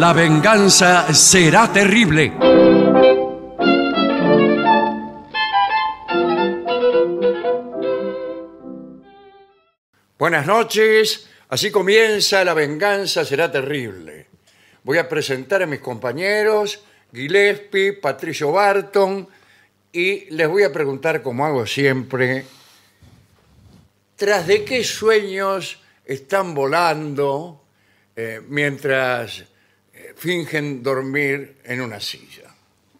la venganza será terrible. Buenas noches, así comienza La venganza será terrible. Voy a presentar a mis compañeros Gillespie, Patricio Barton y les voy a preguntar, como hago siempre, ¿tras de qué sueños están volando eh, mientras fingen dormir en una silla.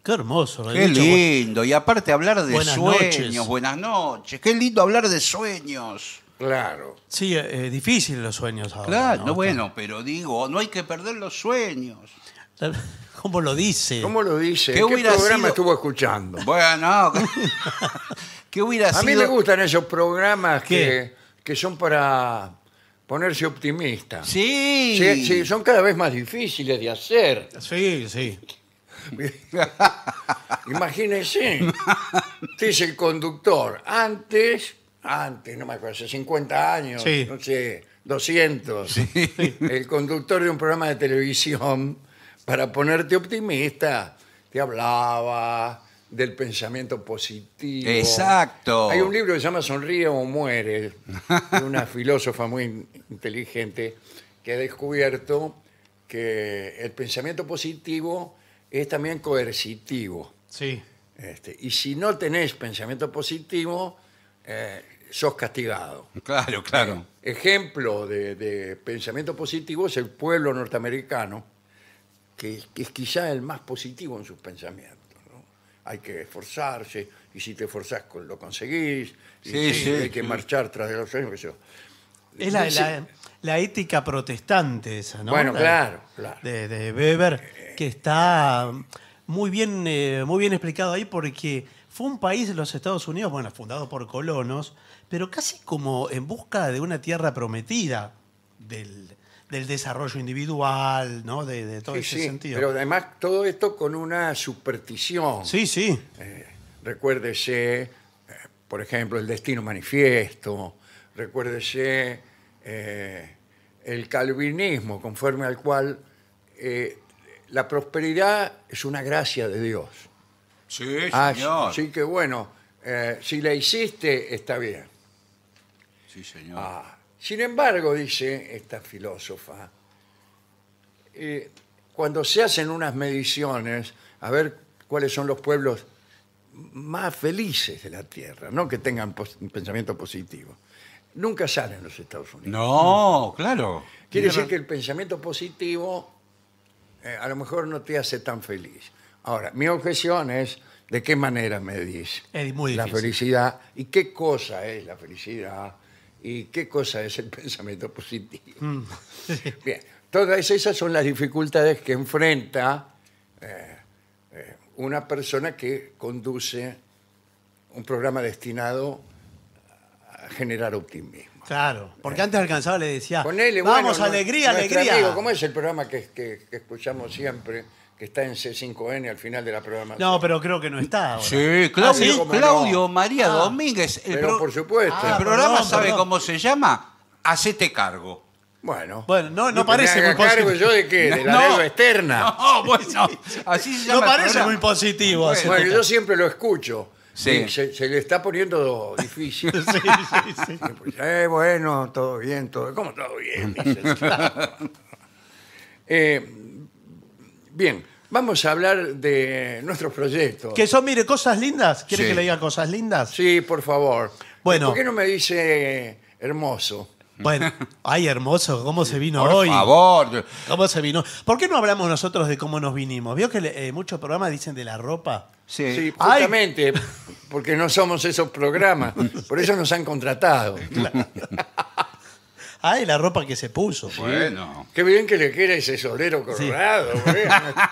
Qué hermoso. Qué lindo. Y aparte hablar de sueños, buenas noches. Qué lindo hablar de sueños. Claro. Sí, es eh, eh, difícil los sueños ahora. Claro, bueno, pero digo, no hay que perder los sueños. ¿Cómo lo dice? ¿Cómo lo dice? ¿Qué programa estuvo escuchando? Bueno, ¿qué hubiera sido? A mí me gustan esos programas que, que son para ponerse optimista. Sí. Sí, son cada vez más difíciles de hacer. Sí, sí. Imagínense, dice es el conductor. Antes, antes, no me acuerdo, hace 50 años, no sé, 200. El conductor de un programa de televisión, para ponerte optimista, te hablaba, del pensamiento positivo. Exacto. Hay un libro que se llama Sonríe o muere, de una filósofa muy inteligente que ha descubierto que el pensamiento positivo es también coercitivo. Sí. Este, y si no tenés pensamiento positivo, eh, sos castigado. Claro, claro. Eh, ejemplo de, pensamiento positivo es el pueblo norteamericano, que, que es quizá el más positivo en sus pensamientos hay que esforzarse, y si te esforzás lo conseguís, y Sí, hay que marchar tras de los sueños. Es la, ética protestante esa, ¿no? Bueno, claro, claro. De, de Weber, que está muy bien, eh, muy bien explicado ahí porque fue un país, de los Estados Unidos, bueno, fundado por colonos, pero casi como en busca de una tierra prometida del, del desarrollo individual, ¿no? De, todo ese sentido. Pero además todo esto con una superstición. Sí, sí. Eh, recuérdese, eh, por ejemplo, el destino manifiesto, recuérdese eh, el calvinismo, conforme al cual la prosperidad es una gracia de Dios. Sí, ah, señor. Así que bueno, si la hiciste, está bien. Sí, señor. Ah, sin embargo, dice esta filósofa, eh, cuando se hacen unas mediciones a ver cuáles son los pueblos más felices de la Tierra, no que tengan pensamiento positivo, nunca salen los Estados Unidos. No, claro. Quiere decir que el pensamiento positivo eh, a lo mejor no te hace tan feliz. Ahora, mi objeción es de qué manera medís la felicidad y qué cosa es la felicidad ¿Y qué cosa es el pensamiento positivo? Mm. Bien, todas esas son las dificultades que enfrenta eh, eh, una persona que conduce un programa destinado a generar optimismo. Claro, porque eh. antes alcanzaba, le decía, Ponele, vamos, alegría, alegría. ¿Cómo es el programa que escuchamos siempre? que está en C5N al final de la programación. No, pero creo que no está. Ah, sí, Claudio, María ah. Domínguez. Pero por supuesto. el ah, programa, ¿sabe cómo se llama? Hacete cargo. Bueno. Bueno, no, no parece cargo yo de qué? ¿De la No. externa? No, bueno, así se llama. No parece muy positivo. Bueno, yo siempre lo escucho. se, le está poniendo difícil. Sí, sí, sí. Pues, eh, bueno, todo bien, todo ¿Cómo todo bien? Dice. Eh, bien, Vamos a hablar de nuestros proyectos. Que son, mire, cosas lindas. ¿Quiere que le diga cosas lindas? Sí, por favor. Bueno. ¿Por qué no me dice hermoso? Bueno, ay, hermoso, cómo se vino hoy? Por favor. ¿Cómo se vino? ¿Por qué no hablamos nosotros de cómo nos vinimos? ¿Vio que eh, muchos programas dicen de la ropa? Sí. Sí, porque no somos esos programas. Por eso nos han contratado. Ay, ah, la ropa que se puso. Pues. Bueno. Qué bien que le quiera ese solero colorado, pues,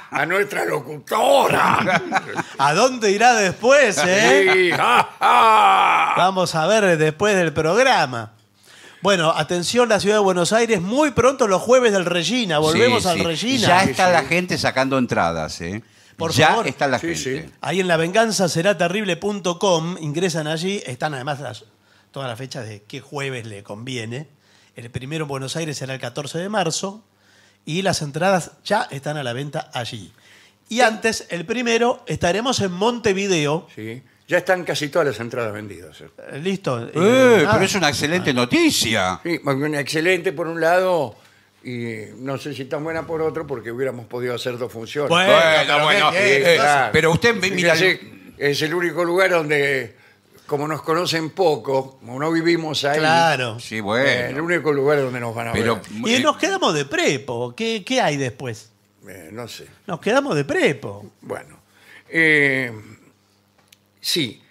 a, nuestra locutora. ¿A dónde irá después, eh? Vamos a ver después del programa. Bueno, atención la ciudad de Buenos Aires, muy pronto los jueves del Regina, volvemos al Regina. Ya está la gente sacando entradas, ¿eh? Por ya favor. está la gente. Ahí en lavenganzaseraterrible.com ingresan allí, están además todas las fechas de qué jueves le conviene. El primero en Buenos Aires será el 14 de marzo y las entradas ya están a la venta allí. Y antes, el primero, estaremos en Montevideo. Sí. Ya están casi todas las entradas vendidas. Eh. Eh, listo. Eh, pero es una excelente ah. noticia. Sí, excelente por un lado y no sé si tan buena por otro porque hubiéramos podido hacer dos funciones. Bueno, Bueno, pero usted mira, es el único lugar donde como nos conocen poco, como no vivimos ahí, Claro. Sí, el único lugar donde nos van a ver. Eh, y nos quedamos de prepo. ¿Qué, hay después? Eh, no sé. Nos quedamos de prepo. Bueno. Eh, sí.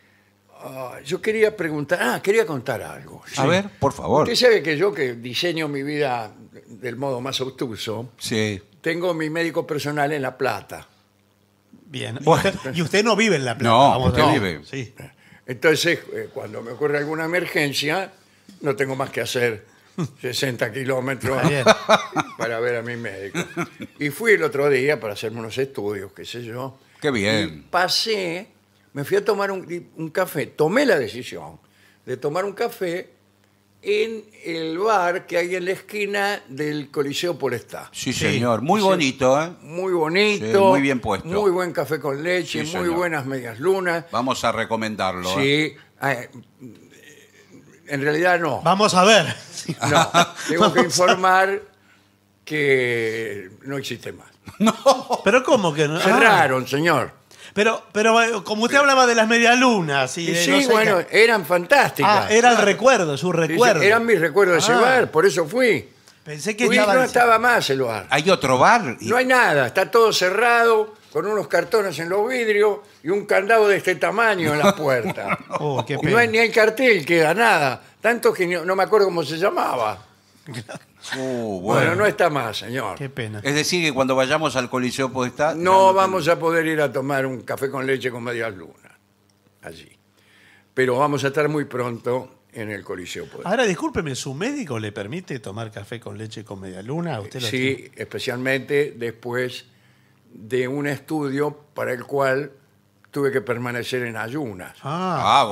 Ah, yo quería preguntar. Ah, quería contar algo. a ver, por favor. Usted sabe que yo, que diseño mi vida del modo más obtuso, Sí. tengo mi médico personal en La Plata. Bien. Y usted- no vive en La Plata. No, usted vive. Entonces, eh, cuando me ocurre alguna emergencia, no tengo más que hacer 60 kilómetros para ver a mi médico. Y fui el otro día para hacerme unos estudios, qué sé yo. Qué bien. Y pasé, me fui a tomar un, un café, tomé la decisión de tomar un café en el bar que hay en la esquina del Coliseo Polestá. Sí, señor. Muy bonito, ¿eh? Muy bonito. muy bien puesto. Muy buen café con leche, muy buenas medias lunas. Vamos a recomendarlo. Sí. ¿eh? Ah, en realidad no. Vamos a ver. No, tengo que informar que no existe más. No. Pero ¿cómo que no? Cerraron, ah. señor. Pero, pero eh, como usted hablaba de las medialunas y sí, bueno, eran fantásticas. Ah, era el recuerdo, su recuerdo. Eran mis recuerdos de ah. ese bar, por eso fui. Pensé que Fui, no estaba más el bar. Hay otro bar. No hay nada, está todo cerrado, con unos cartones en los vidrios y un candado de este tamaño en la puerta. Oh, Y no hay, ni el cartel, queda nada. Tanto que no me acuerdo cómo se llamaba. Uh, bueno. no está más, señor. Qué pena. Es decir, que cuando vayamos al Coliseo está. No vamos a poder ir a tomar un café con leche con medias lunas allí. Pero vamos a estar muy pronto en el Coliseo Ahora, discúlpeme, ¿su médico le permite tomar café con leche con media luna? ¿Usted sí, especialmente después de un estudio para el cual tuve que permanecer en ayunas. Ah, ah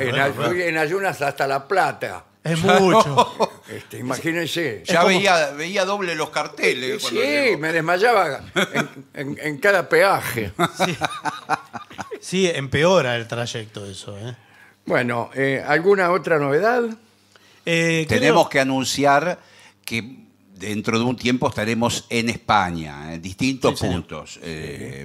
bueno. en ayunas hasta La Plata. Es mucho. Este, imagínense. Ya veía, doble los carteles. Sí, me desmayaba en, cada peaje. Sí, empeora el trayecto eso. ¿eh? Bueno, eh, ¿alguna otra novedad? Eh, Tenemos que anunciar que dentro de un tiempo estaremos en España, en distintos puntos.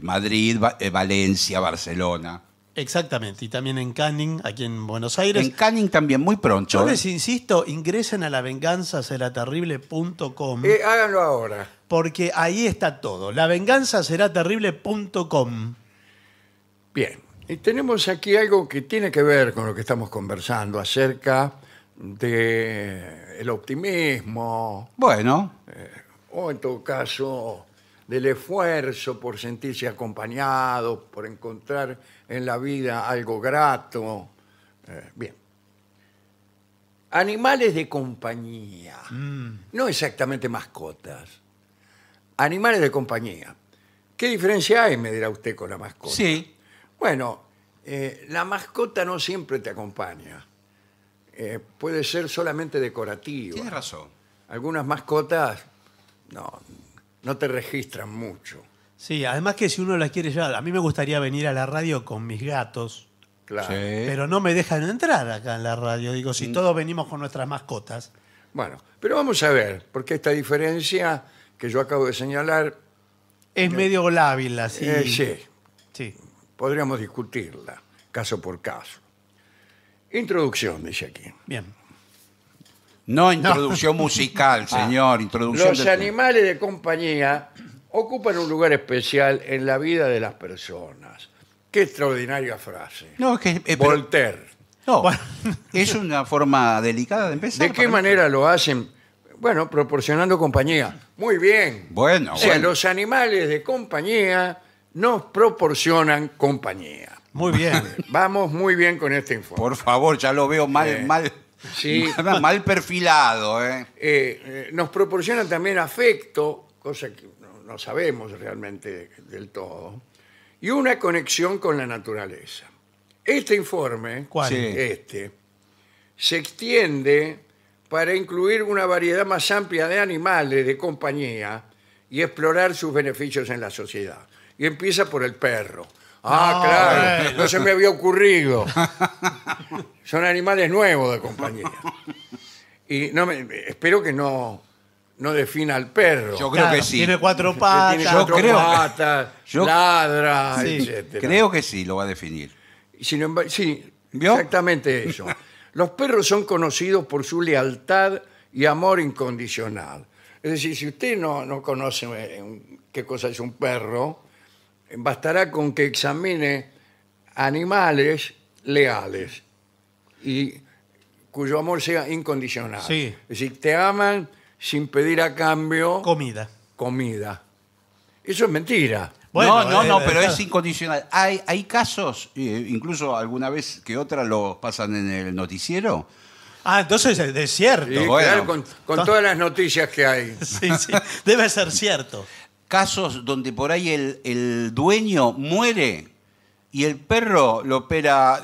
Madrid, Valencia, Barcelona. Exactamente, y también en Canning, aquí en Buenos Aires. En Canning también, muy pronto. Yo ¿eh? les insisto, ingresen a lavenganzaseraterrible.com. Eh, háganlo ahora. Porque ahí está todo, lavenganzaseraterrible.com. Bien, y tenemos aquí algo que tiene que ver con lo que estamos conversando acerca de optimismo. Bueno. Eh, o en todo caso, del esfuerzo por sentirse acompañado, por encontrar en la vida algo grato. Eh, bien. Animales de compañía. Mm. No exactamente mascotas. Animales de compañía. ¿Qué diferencia hay, me dirá usted, con la mascota? Sí. Bueno, eh, la mascota no siempre te acompaña. Eh, puede ser solamente decorativo. Tienes razón. Algunas mascotas no, no te registran mucho. Sí, además que si uno la quiere llevar, a mí me gustaría venir a la radio con mis gatos. Claro. Pero no me dejan entrar acá en la radio. Digo, si mm. todos venimos con nuestras mascotas. Bueno, pero vamos a ver, porque esta diferencia que yo acabo de señalar. Es medio lábil, así. Eh, sí. Sí. Podríamos discutirla, caso por caso. Introducción, dice aquí. Bien. No introducción musical, señor, introducción. Los animales de compañía ocupan un lugar especial en la vida de las personas. Qué extraordinaria frase. No, es que, eh, Voltaire. No, es una forma delicada de empezar. ¿De qué manera lo hacen? Bueno, proporcionando compañía. Muy bien. Bueno, O sea, los animales de compañía nos proporcionan compañía. Muy bien. Vamos muy bien con este informe. Por favor, ya lo veo mal, eh, mal, mal perfilado, ¿eh? nos proporcionan también afecto, cosa que no sabemos realmente del todo, y una conexión con la naturaleza. Este informe, este, se extiende para incluir una variedad más amplia de animales de compañía y explorar sus beneficios en la sociedad. Y empieza por el perro. Ah, ah claro, no se me había ocurrido. Son animales nuevos de compañía. Y espero que no no defina al perro. Yo creo que sí. Tiene cuatro patas. Yo creo patas, ladra, Sí. Creo que sí lo va a definir. sí, exactamente eso. Los perros son conocidos por su lealtad y amor incondicional. Es decir, si usted no, no conoce eh, qué cosa es un perro, bastará con que examine animales leales y cuyo amor sea incondicional. Sí. Es decir, te aman sin pedir a cambio Comida. comida. Eso es mentira. no, no, eh, no, eh, pero eh, es incondicional. Hay, hay casos, incluso alguna vez que otra lo pasan en el noticiero. Ah, entonces es cierto. con, todas las noticias que hay. Sí, sí, debe ser cierto. Casos donde por ahí el, dueño muere y el perro lo opera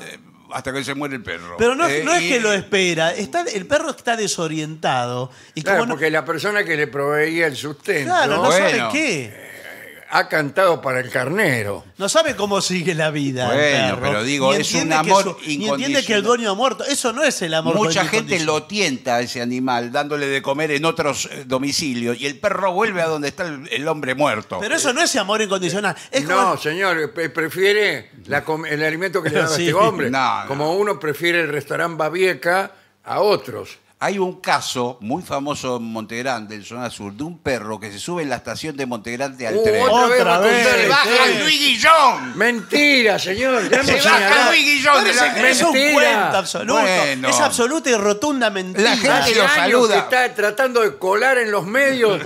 hasta que se muere el perro. Pero no, es eh, que lo espera, está, el perro está desorientado. Y Claro, porque la persona que le proveía el sustento. claro, no sabe qué ha cantado para el carnero. No sabe cómo sigue la vida. Bueno, pero digo, es un amor incondicional. Y entiende que el dueño muerto. Eso no es el amor Mucha gente lo tienta a ese animal, dándole de comer en otros eh, domicilios, y el perro vuelve a donde está el, hombre muerto. Pero eso no es amor incondicional. Eh, no, señor, eh, prefiere el alimento que le da a este hombre. Como uno prefiere el restaurante Babieca a otros. Hay un caso muy famoso en Montegrande, en zona sur, de un perro que se sube en la estación de Montegrande al uh, tren. Otra vez baja eh. Luis Guillón. Mentira, señor. ya Se baja Luis Guillón de Es un cuento absoluto. Es absoluta y rotunda mentira. La gente lo saluda! que saluda. está tratando de colar en los medios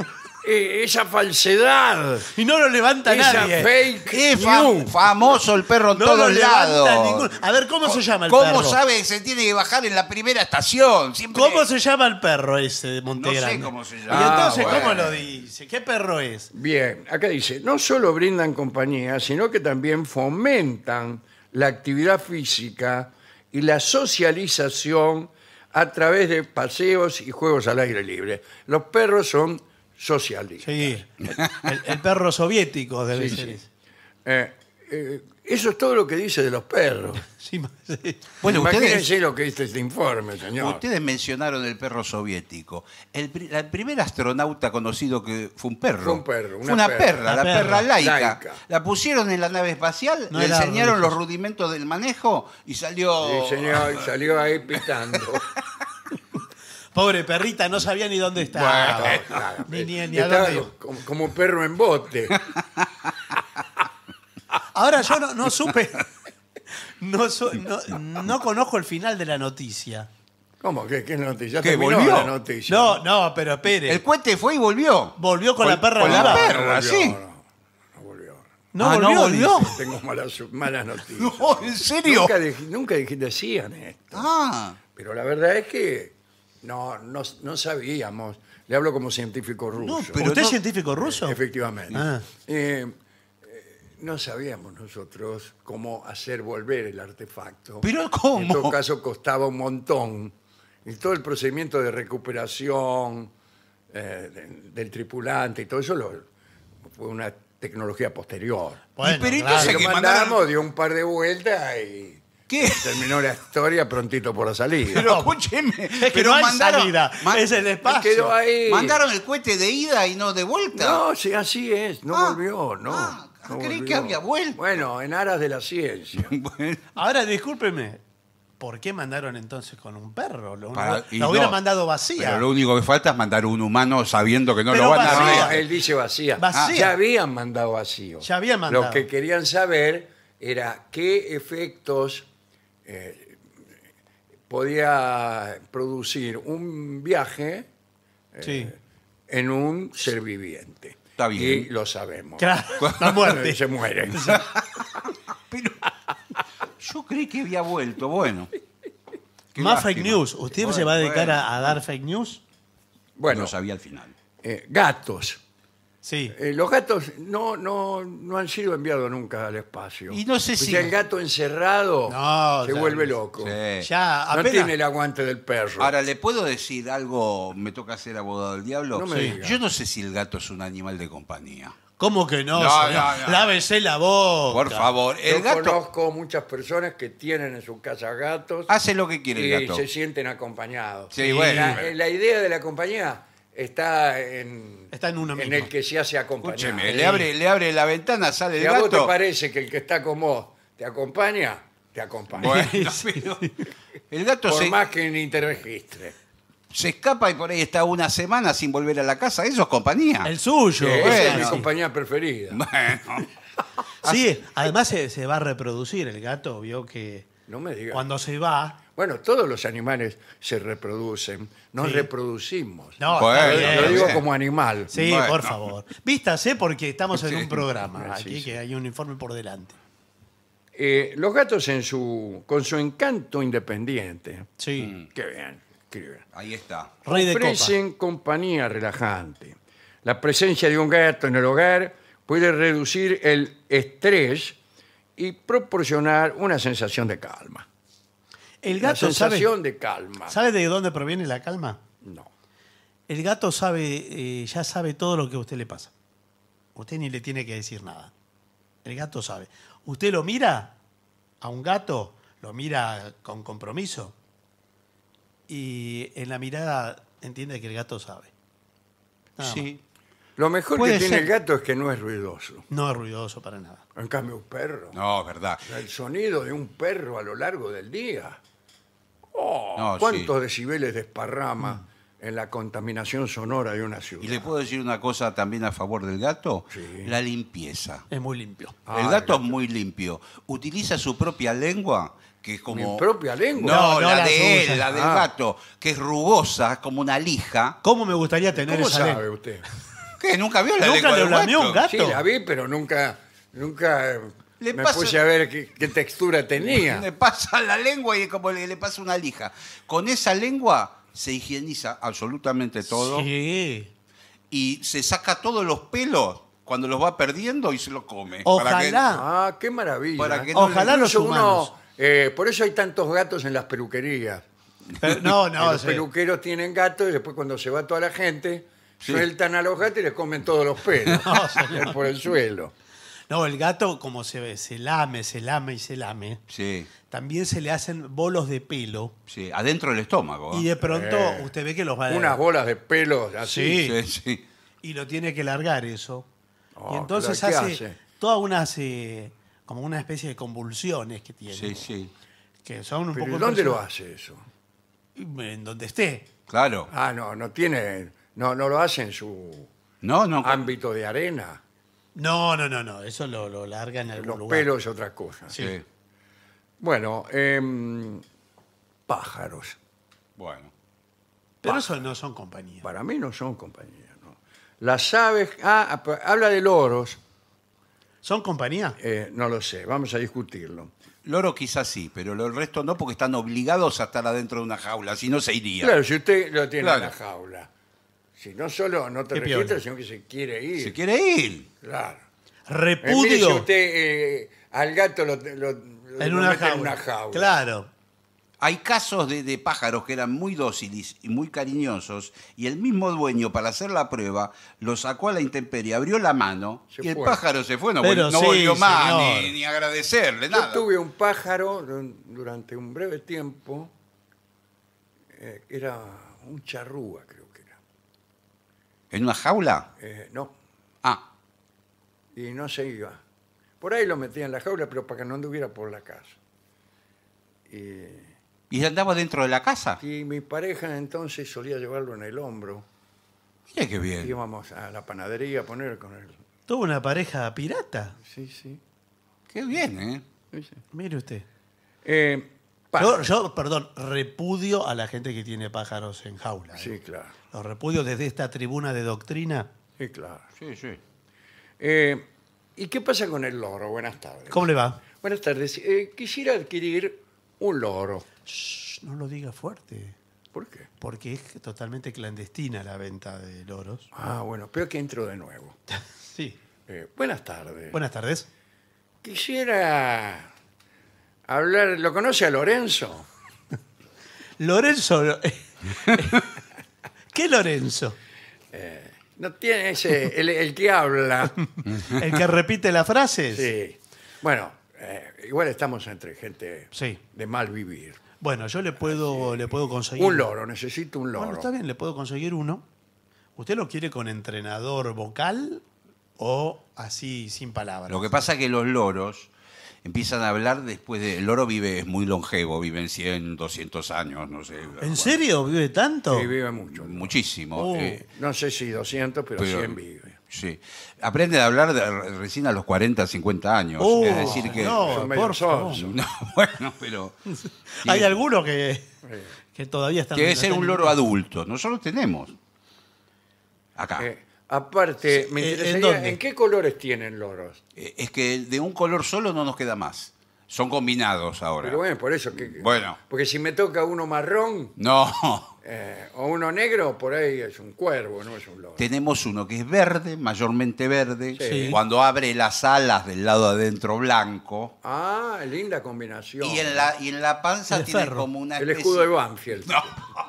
eh, esa falsedad. Y no lo levanta nadie. fake Es famoso el perro en todos lados. A ver, ¿cómo se llama el ¿Cómo sabe que se tiene que bajar en la primera estación? ¿Cómo se llama el perro ese de sé cómo se llama. Y entonces, ¿cómo lo dice? ¿Qué perro es? Bien, acá dice, no solo brindan compañía, sino que también fomentan la actividad física y la socialización a través de paseos y juegos al aire libre. Los perros son socialistas. Sí, el, perro soviético de eh, eh, eso es todo lo que dice de los perros. Bueno, ustedes, Imagínense lo que dice este informe, señor. ustedes mencionaron el perro soviético. El, primer astronauta conocido que fue un perro. Fue un perro, una perra, la perra, laica. La pusieron en la nave espacial, le enseñaron los rudimentos del manejo y salió... Sí, señor, y salió ahí pitando. Pobre perrita, no sabía ni dónde estaba. ni, ni, ni este, a Como, un perro en bote. Ahora yo no, no supe. No, no, no, conozco el final de la noticia. ¿Cómo? ¿Qué, qué noticia? ¿Que volvió? La noticia. No, no, pero espere. El cuente fue y volvió. Volvió con la perra. Con la perra, sí. No, ah, volvió, no ah, volvió. Tengo malas, malas noticias. No, ¿en serio? Nunca, nunca decían esto. Ah. Pero la verdad es que no, no, no sabíamos. Le hablo como científico ruso. No, pero ¿Usted es científico ruso? Efectivamente. Ah. Eh, eh, no sabíamos nosotros cómo hacer volver el artefacto. ¿Pero cómo? En todo caso costaba un montón. Y todo el procedimiento de recuperación eh, del tripulante y todo eso fue una tecnología posterior. Pero que dio un par de vueltas y Terminó la historia prontito por la salida. Pero escúcheme, es que no hay salida, es el espacio. Mandaron el cohete de ida y no de vuelta. No, sí, así es, no ah. volvió, no. Ah, creí que había vuelto. Bueno, en aras de la ciencia. Ahora, discúlpeme, ¿por qué mandaron entonces con un perro? Lo, hubiera mandado vacía. Pero lo único que falta es mandar un humano sabiendo que no lo van a No, él dice vacía. Vacía. Ah, ya habían mandado vacío. Ya habían mandado. Lo que querían saber era qué efectos eh, podía producir un viaje eh, en un ser viviente. Está bien. Y lo sabemos. Claro, la Se mueren. Pero yo creí que había vuelto. Bueno. Más fake news. ¿Usted se va a dedicar a, dar fake news? Bueno. Lo sabía al final. Eh, gatos. Eh, los gatos no, no, han sido enviados nunca al espacio. Y no sé si. el gato encerrado se vuelve loco. Ya, No tiene el aguante del perro. Ahora, ¿le puedo decir algo? Me toca ser abogado del diablo. Yo no sé si el gato es un animal de compañía. ¿Cómo que no, Lávese la voz. Por favor, el Yo conozco muchas personas que tienen en su casa gatos hace lo que quiere el y se sienten acompañados. Sí, bueno. la idea de la compañía está en, Está en en el que se hace acompañar. le abre, le abre la ventana, sale el ¿Y a vos te parece que el que está con te acompaña? Te acompaña. Bueno, el gato Por más que ni te se escapa y por ahí está una semana sin volver a la casa. Eso es compañía. El suyo. Eh, es mi compañía preferida. Bueno. Sí, además se, va a reproducir el gato, vio que No me digas. cuando se va, bueno, todos los animales se reproducen, nos reproducimos. No, lo digo como animal. Sí, por favor. Vístase ¿eh? porque estamos en un programa. así Aquí que hay un informe por delante. Eh, los gatos en su, con su encanto independiente, Sí. Mm. Qué bien. Ahí está. Rey de copa. compañía relajante. La presencia de un gato en el hogar puede reducir el estrés y proporcionar una sensación de calma. El gato la sensación sabe, de calma. ¿Sabe de dónde proviene la calma? No. El gato sabe, eh, ya sabe todo lo que a usted le pasa. Usted ni le tiene que decir nada. El gato sabe. Usted lo mira a un gato, lo mira con compromiso. Y en la mirada entiende que el gato sabe. sí. Lo mejor que tiene el gato es que no es ruidoso. No es ruidoso para nada. En cambio, un perro. No, verdad. El sonido de un perro a lo largo del día. Oh, ¿Cuántos decibeles desparrama en la contaminación sonora de una ciudad? Y le puedo decir una cosa también a favor del gato, la limpieza. Es muy limpio. el ah, gato es muy limpio. Utiliza su propia lengua, que es como... ¿Mi propia lengua? No, la, de él, la del ah. gato, que es rugosa, como una lija. ¿Cómo me gustaría tener ¿Cómo esa sabe usted? ¿Qué? ¿Nunca vio la ¿Nunca lengua le un gato? Sí, la vi, pero nunca, nunca me puse a ver qué, textura tenía. Le pasa la lengua y como le, pasa una lija. Con esa lengua se higieniza absolutamente todo. Sí. Y se saca todos los pelos cuando los va perdiendo y se los come. Ojalá. ah, qué maravilla. Ojalá los humanos. Eh, por eso hay tantos gatos en las peluquerías. no, no. los peluqueros tienen gatos y después cuando se va toda la gente, sueltan a los gatos y les comen todos los pelos por el suelo. No, el gato, como se ve, se lame, se lame y se lame. Sí. También se le hacen bolos de pelo. Sí, adentro del estómago. ¿eh? Y de pronto eh. usted ve que los va a. Unas bolas de pelo así. Sí. Y lo tiene que largar eso. y oh, entonces hace, hace? todas unas. Eh, como una especie de convulsiones que tiene. Sí, sí. Que son un poco. dónde lo hace eso? En donde esté. Claro. Ah, no, no tiene. No, no lo hace en su No, no. ámbito de arena. No, no, no, no. Eso lo, lo larga en algún Los lugar. pelos es otra cosa. Sí. Bueno, em, pájaros. Bueno. Pero eso no son compañías. Para mí no son compañías. Las aves. Ah, habla de loros. ¿Son compañías? Eh, no lo sé, vamos a discutirlo. Loro quizás sí, pero el resto no, porque están obligados a estar adentro de una jaula, si no se iría. Claro, si usted lo tiene en la jaula si no solo no te registras, sino que se quiere ir. Se quiere ir. Claro. Repudio eh, usted eh, al gato lo, en una jaula. Claro. Hay casos de, pájaros que eran muy dóciles y muy cariñosos y el mismo dueño para hacer la prueba lo sacó a la intemperie, abrió la mano y el pájaro se fue, no, volvió más ni, agradecerle Yo tuve un pájaro durante un breve tiempo, eh, era un charrúa, creo ¿En una jaula? Eh, no, Ah, y no se iba. Por ahí lo metía en la jaula, pero para que no anduviera por la casa. Y andaba dentro de la casa? Y mi pareja entonces solía llevarlo en el hombro. Mira qué bien. Íbamos a la panadería a poner con él. Tuvo una pareja pirata. Sí, sí. Qué bien, ¿eh? Mire usted. Eh, yo, perdón, repudio a la gente que tiene pájaros en jaula. Sí, ¿eh? claro. ¿Lo repudio desde esta tribuna de doctrina? Sí, claro. Sí, sí. Eh, ¿Y qué pasa con el loro? Buenas tardes. ¿Cómo le va? Buenas tardes. Eh, quisiera adquirir un loro. no lo diga fuerte. ¿Por qué? Porque es totalmente clandestina la venta de loros. Ah, bueno, pero que entro de nuevo. sí. Eh, buenas tardes. Buenas tardes. Quisiera hablar. ¿Lo conoce a Lorenzo? Lorenzo. ¿Qué Lorenzo? Eh, no tiene ese, el, que habla. ¿El que repite las frases? Sí. Bueno, eh, igual estamos entre gente Sí. de mal vivir. Bueno, yo le puedo, le puedo conseguir. Un loro, necesito un loro. Bueno, está bien, le puedo conseguir uno. ¿Usted lo quiere con entrenador vocal o así sin palabras? Lo que pasa es que los loros empiezan a hablar después de... El loro vive, es muy longevo, viven 100, 200 años, no sé. ¿En serio? ¿Vive tanto? Sí, vive mucho. Muchísimo. Oh. Eh. no sé si 200, pero, 100 vive. Sí. Aprende a hablar recién a los 40, 50 años. Oh, es decir que... No, por favor. No, bueno, pero... Hay algunos que, todavía están... Que debe ser un loro adulto. Nosotros tenemos. Acá. Eh, Aparte, me ¿en qué colores tienen loros? Eh, es que de un color solo no nos queda más. Son combinados ahora. Pero bueno, por eso que... Bueno. Porque si me toca uno marrón No, eh, o uno negro, por ahí es un cuervo, no es un loro. tenemos uno que es verde, mayormente verde. Cuando abre las alas del lado adentro blanco. Ah, linda combinación. Y en la, y en la panza tiene como una El escudo de Banfield.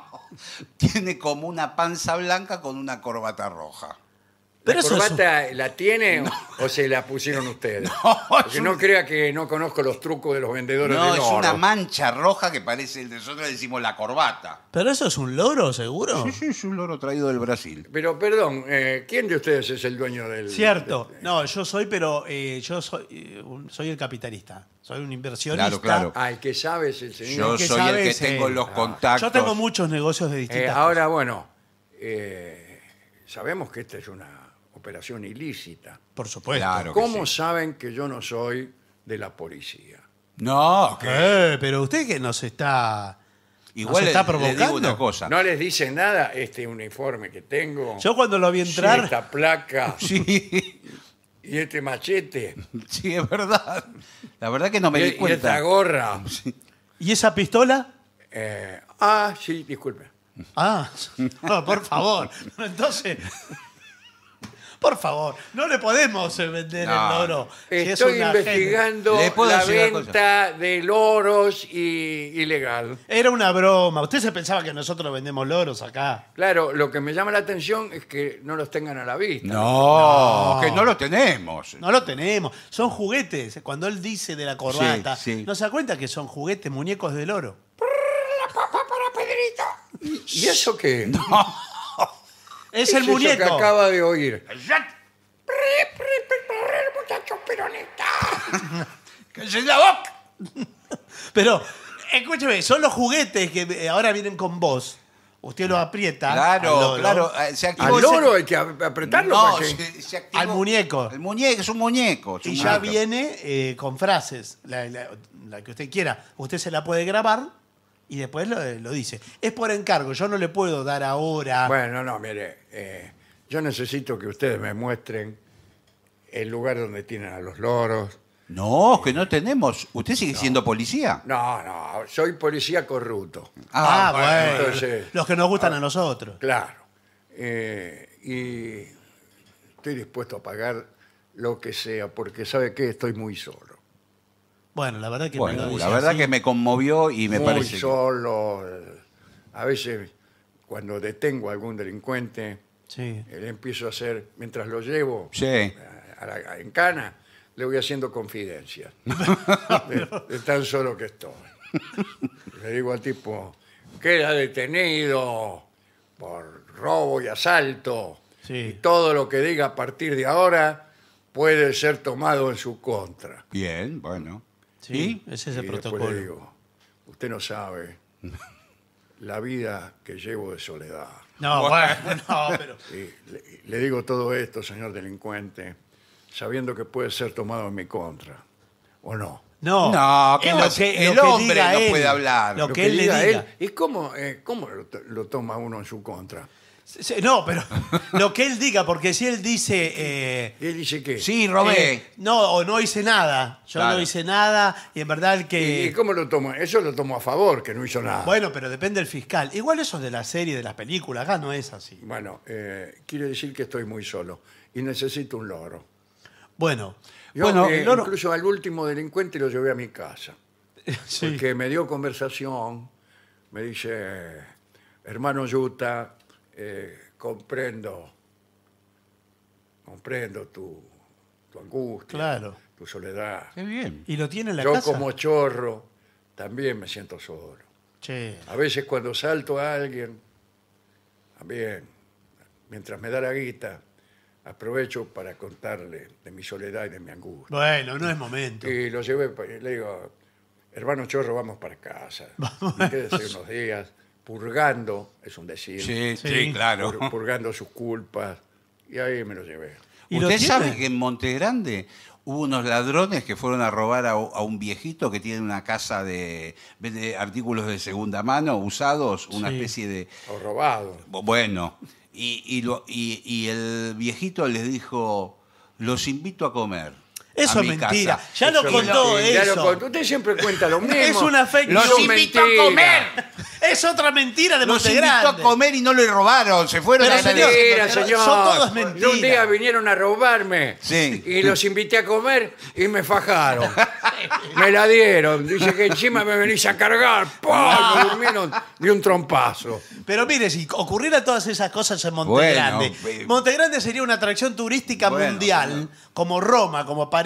tiene como una panza blanca con una corbata roja. Pero ¿La corbata la tiene o se la pusieron ustedes? No, no crea que no conozco los trucos de los vendedores no, No, es una mancha roja que parece, el de nosotros decimos la corbata. Pero eso es un loro, seguro. Sí, sí, es un loro traído del Brasil. Pero, perdón, eh, ¿quién de ustedes es el dueño del...? Cierto. No, yo soy, pero eh, yo eh, soy, el capitalista. Soy un inversionista. Claro, claro. Ah, que sabe el señor. Yo soy el que tengo los ah. contactos. Yo tengo muchos negocios de distintas Ahora, bueno, sabemos que esta es una operación ilícita. Por supuesto. ¿Cómo saben que yo no soy de la policía? No, ¿qué? Eh, pero usted que nos está... Igual está provocando. ¿No les dice nada este uniforme que tengo? Yo cuando lo vi entrar... Esta placa Sí, y este machete sí, es verdad. La verdad que no me di cuenta. y esta gorra. ¿Y esa pistola? Eh, ah, sí, disculpe. Ah, no, por favor. Entonces, por favor, no le podemos eh, vender el oro. es Estoy investigando la venta de loros y, ilegal. Era una broma. Usted se pensaba que nosotros vendemos loros acá. Claro, lo que me llama la atención es que no los tengan a la vista. No, que no lo tenemos. No lo tenemos. Son juguetes. Cuando él dice de la corbata, no se da cuenta que son juguetes, muñecos de loro? para oro. ¿Y eso qué? No es el muñeco. que acaba de oír. muchacho Pero, escúcheme, son los juguetes que ahora vienen con vos. Usted lo aprieta. Claro, claro. Eh, se Al hay que apretarlo No, Al muñeco. El muñeco, es un muñeco. Y ya viene eh, con frases, la que usted quiera. Usted se la puede grabar y después lo, dice. Es por encargo, yo no le puedo dar ahora. Bueno, no, mire, eh, yo necesito que ustedes me muestren el lugar donde tienen a los loros. No, eh, que no tenemos. ¿Usted sigue siendo policía? No, no, soy policía corrupto. Ah, ah bueno. los que nos gustan ah, a nosotros. Claro. Eh, y estoy dispuesto a pagar lo que sea, porque sabe que estoy muy solo. Bueno, la verdad que me la verdad que me conmovió y me muy parece. solo. Eh, a veces, cuando detengo a algún delincuente, Sí. Eh, empiezo a hacer, mientras lo llevo Sí. en cana, le voy haciendo confidencias. de, tan solo que estoy. Le digo al tipo, queda detenido por robo y asalto. Y todo lo que diga a partir de ahora puede ser tomado en su contra. Bien, bueno. Sí, ese es el protocolo. le digo, usted no sabe la vida que llevo de soledad. No, bueno, no, pero. le, digo todo esto, señor delincuente, sabiendo que puede ser tomado en mi contra, ¿o no? No, el hombre no puede hablar. Lo que él le diga. es como, cómo eh, lo toma uno en su contra. No, pero lo que él diga, porque si él dice... Eh, él dice qué? Sí, robé. Eh. no, o no hice nada, yo no hice nada, y en verdad que... ¿Y cómo lo tomo Eso lo tomo a favor, que no hizo nada. Bueno, pero depende del fiscal. Igual eso de la serie, de las películas, acá no es así. Bueno, eh, quiere decir que estoy muy solo y necesito un loro. Bueno, bueno, incluso al último delincuente lo llevé a mi casa. sí. Porque me dio conversación, me dice, hermano Yuta, eh, comprendo, comprendo tu, tu angustia, tu soledad. Y lo tiene Yo como chorro también me siento solo. A veces cuando salto a alguien, también, mientras me da la guita, aprovecho para contarle de mi soledad y de mi angustia. Bueno, no es momento. Y lo llevé, le digo, hermano chorro, vamos para casa. vamos decir unos días purgando, es un decir. Sí, claro. purgando sus culpas. Y ahí me lo llevé. ¿Usted sabe que en Monte Grande hubo unos ladrones que fueron a robar a, un viejito que tiene una casa de, artículos de segunda mano usados, una especie de... O robado. Bueno, y- y el viejito les dijo, los invito a comer. Eso es mentira. Ya lo contó eso. usted siempre cuenta lo mismo. Es una fake Los invitó a comer. Es otra mentira de Montegrande. Los invitó a comer y no lo robaron. Se fueron a la mentira, señor. Son todas mentiras. Un día vinieron a robarme. Y los invité a comer y me fajaron. me la dieron. Dice que encima me venís a cargar. ¡Pum! Me durmieron de un trompazo. Pero mire, si ocurrieran todas esas cosas en Montegrande. Bueno, Montegrande eh, sería una atracción turística mundial. Como Roma, como París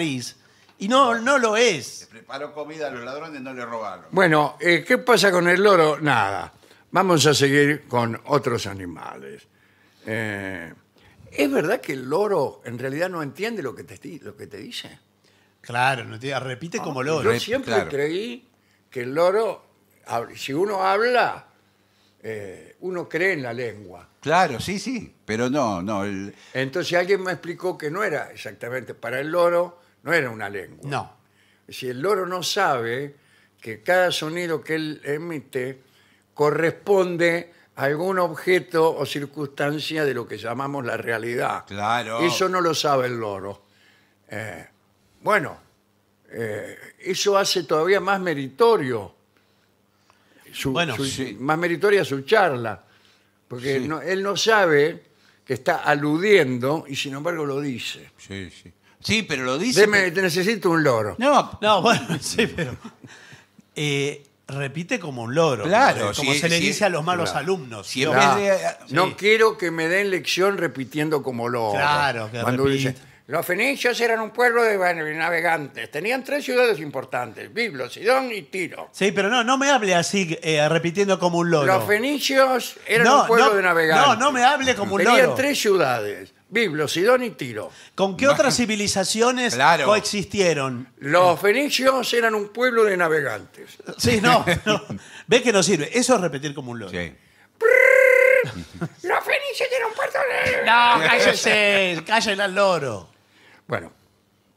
y no, no lo es. preparó comida a los ladrones, no le robaron. Bueno, eh, ¿qué pasa con el loro? Nada. Vamos a seguir con otros animales. Eh, ¿Es verdad que el loro en realidad no entiende lo que te, lo que te dice? Claro, no te- repite ah, como loro. Yo siempre creí que el loro, si uno habla, eh, uno cree en la lengua. Claro, sí, sí, pero no, no. Entonces alguien me explicó que no era exactamente para el loro, no era una lengua. No. Si el loro no sabe que cada sonido que él emite corresponde a algún objeto o circunstancia de lo que llamamos la realidad. Claro. Eso no lo sabe el loro. Eh, bueno, eh, eso hace todavía más meritorio. Su, Más meritoria su charla. Porque él no sabe que está aludiendo y sin embargo lo dice. Sí, sí. Sí, pero lo dice. Deme, necesito un loro. No, no, bueno, sí, pero. Eh, repite como un loro. Claro, como se le dice a los malos alumnos. no, quiero que me den lección repitiendo como loro. Claro, Cuando dice, los fenicios eran un pueblo de navegantes. Tenían tres ciudades importantes: Biblo, Sidón y Tiro. Sí, pero no, no me hable así, eh, repitiendo como un loro. Los fenicios eran un pueblo de navegantes. No, no me hable como un loro. Tenían tres ciudades: Biblo, Sidón y Tiro. ¿Con qué otras civilizaciones coexistieron? Los fenicios eran un pueblo de navegantes. Sí, no, ¿Ves que no sirve? Eso es repetir como un loro. Sí. Los fenicios eran un puerto de... No, cállese, cállese al loro. Bueno,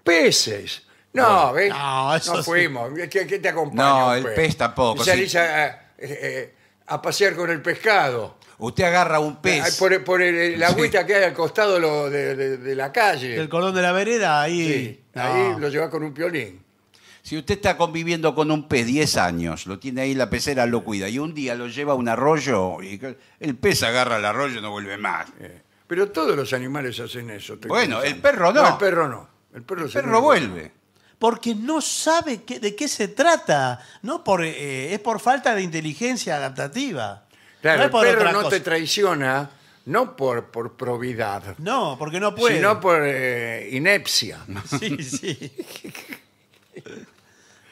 peces. No, ¿ves? no, fuimos. ¿Qué, te acompaña? No, el pez tampoco, Y salís eh, eh, eh, a pasear con el pescado. Usted agarra un pez. por, el- la agüita que hay al costado de, la calle. El colón de la vereda, ahí. Ahí lo lleva con un piolín. Si usted está conviviendo con un pez 10 años, lo tiene ahí la pecera, lo cuida, y un día lo lleva a un arroyo, y el pez agarra el arroyo y no vuelve más. Eh, pero todos los animales hacen eso. Bueno, el perro no. El perro no. El perro, vuelve. Porque no sabe de qué se trata. No por, eh, es por falta de inteligencia adaptativa. Claro, no el perro no te traiciona, no por, por probidad, No, porque no puede. sino por eh, inepcia. Sí, sí.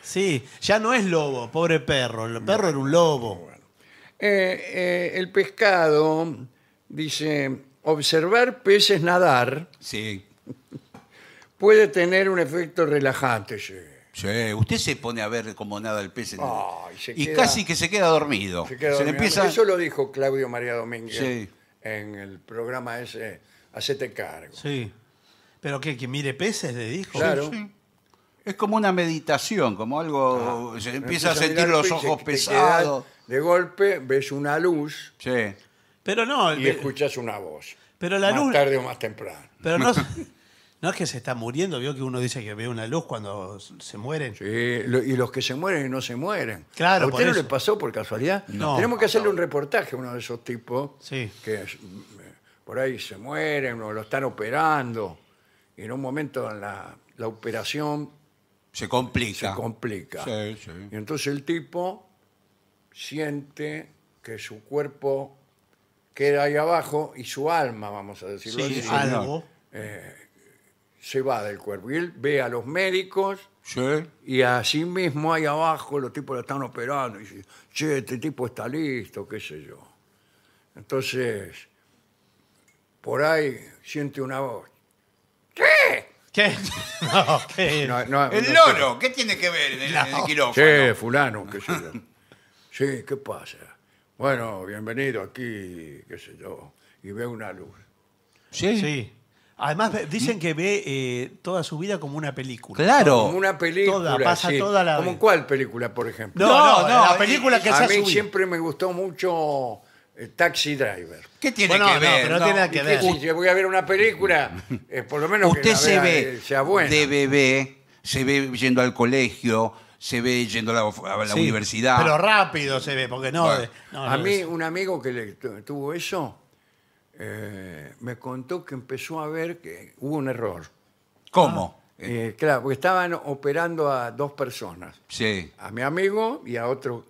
Sí, ya no es lobo, pobre perro. El perro era un lobo. Eh, eh, el pescado dice, observar peces nadar Sí. puede tener un efecto relajante. Sí, usted se pone a ver como nada el pez y casi que se queda dormido. Eso lo dijo Claudio María Domínguez en el programa ese, Hacete cargo. Sí. ¿Pero ¿Que mire peces le dijo? Claro. Es como una meditación, como algo. Ah. se empieza a sentir los ojos pesados. De golpe ves una luz Sí. Pero no, y eh, escuchas una voz. pero la más luz... tarde o más temprano. Pero no, No es que se está muriendo, vio que uno dice que ve una luz cuando se mueren. Sí, y los que se mueren y no se mueren. Claro, ¿A usted no le pasó por casualidad? No. Tenemos que hacerle un reportaje a uno de esos tipos Sí. que eh, por ahí se mueren o lo están operando. Y en un momento la, operación Se se complica. Sí, sí. Y entonces el tipo siente que su cuerpo queda ahí abajo y su alma, vamos a decirlo así, Sí, algo. Eh, se va del cuerpo. Y él ve a los médicos Sí. y así mismo ahí abajo los tipos lo están operando. Y dice, che, este tipo está listo, qué sé yo. Entonces, por ahí siente una voz. ¿Qué? ¿Qué? ¿qué? el loro, ¿qué tiene que ver en el, quirófano? Che, fulano, qué sé yo. Sí, ¿qué pasa? Bueno, bienvenido aquí, qué sé yo. Y ve una luz. Sí. Sí. Además, dicen que ve eh, toda su vida como una película. Claro. Como una película. Toda, pasa toda la. ¿Como cuál película, por ejemplo? No, no, no la eh, película que se A mí siempre me gustó mucho eh, Taxi Driver. ¿Qué tiene que ver? Pero no, tiene que ver. si yo voy a ver una película, por lo menos Usted que se ve sea de bebé, se ve yendo al colegio, se ve yendo a la, universidad. Pero rápido se ve, porque no. a mí, un amigo que le tuvo eso eh, me contó que empezó a ver que hubo un error. ¿Cómo? Ah, eh, claro, porque estaban operando a dos personas. Sí. A mi amigo y a otro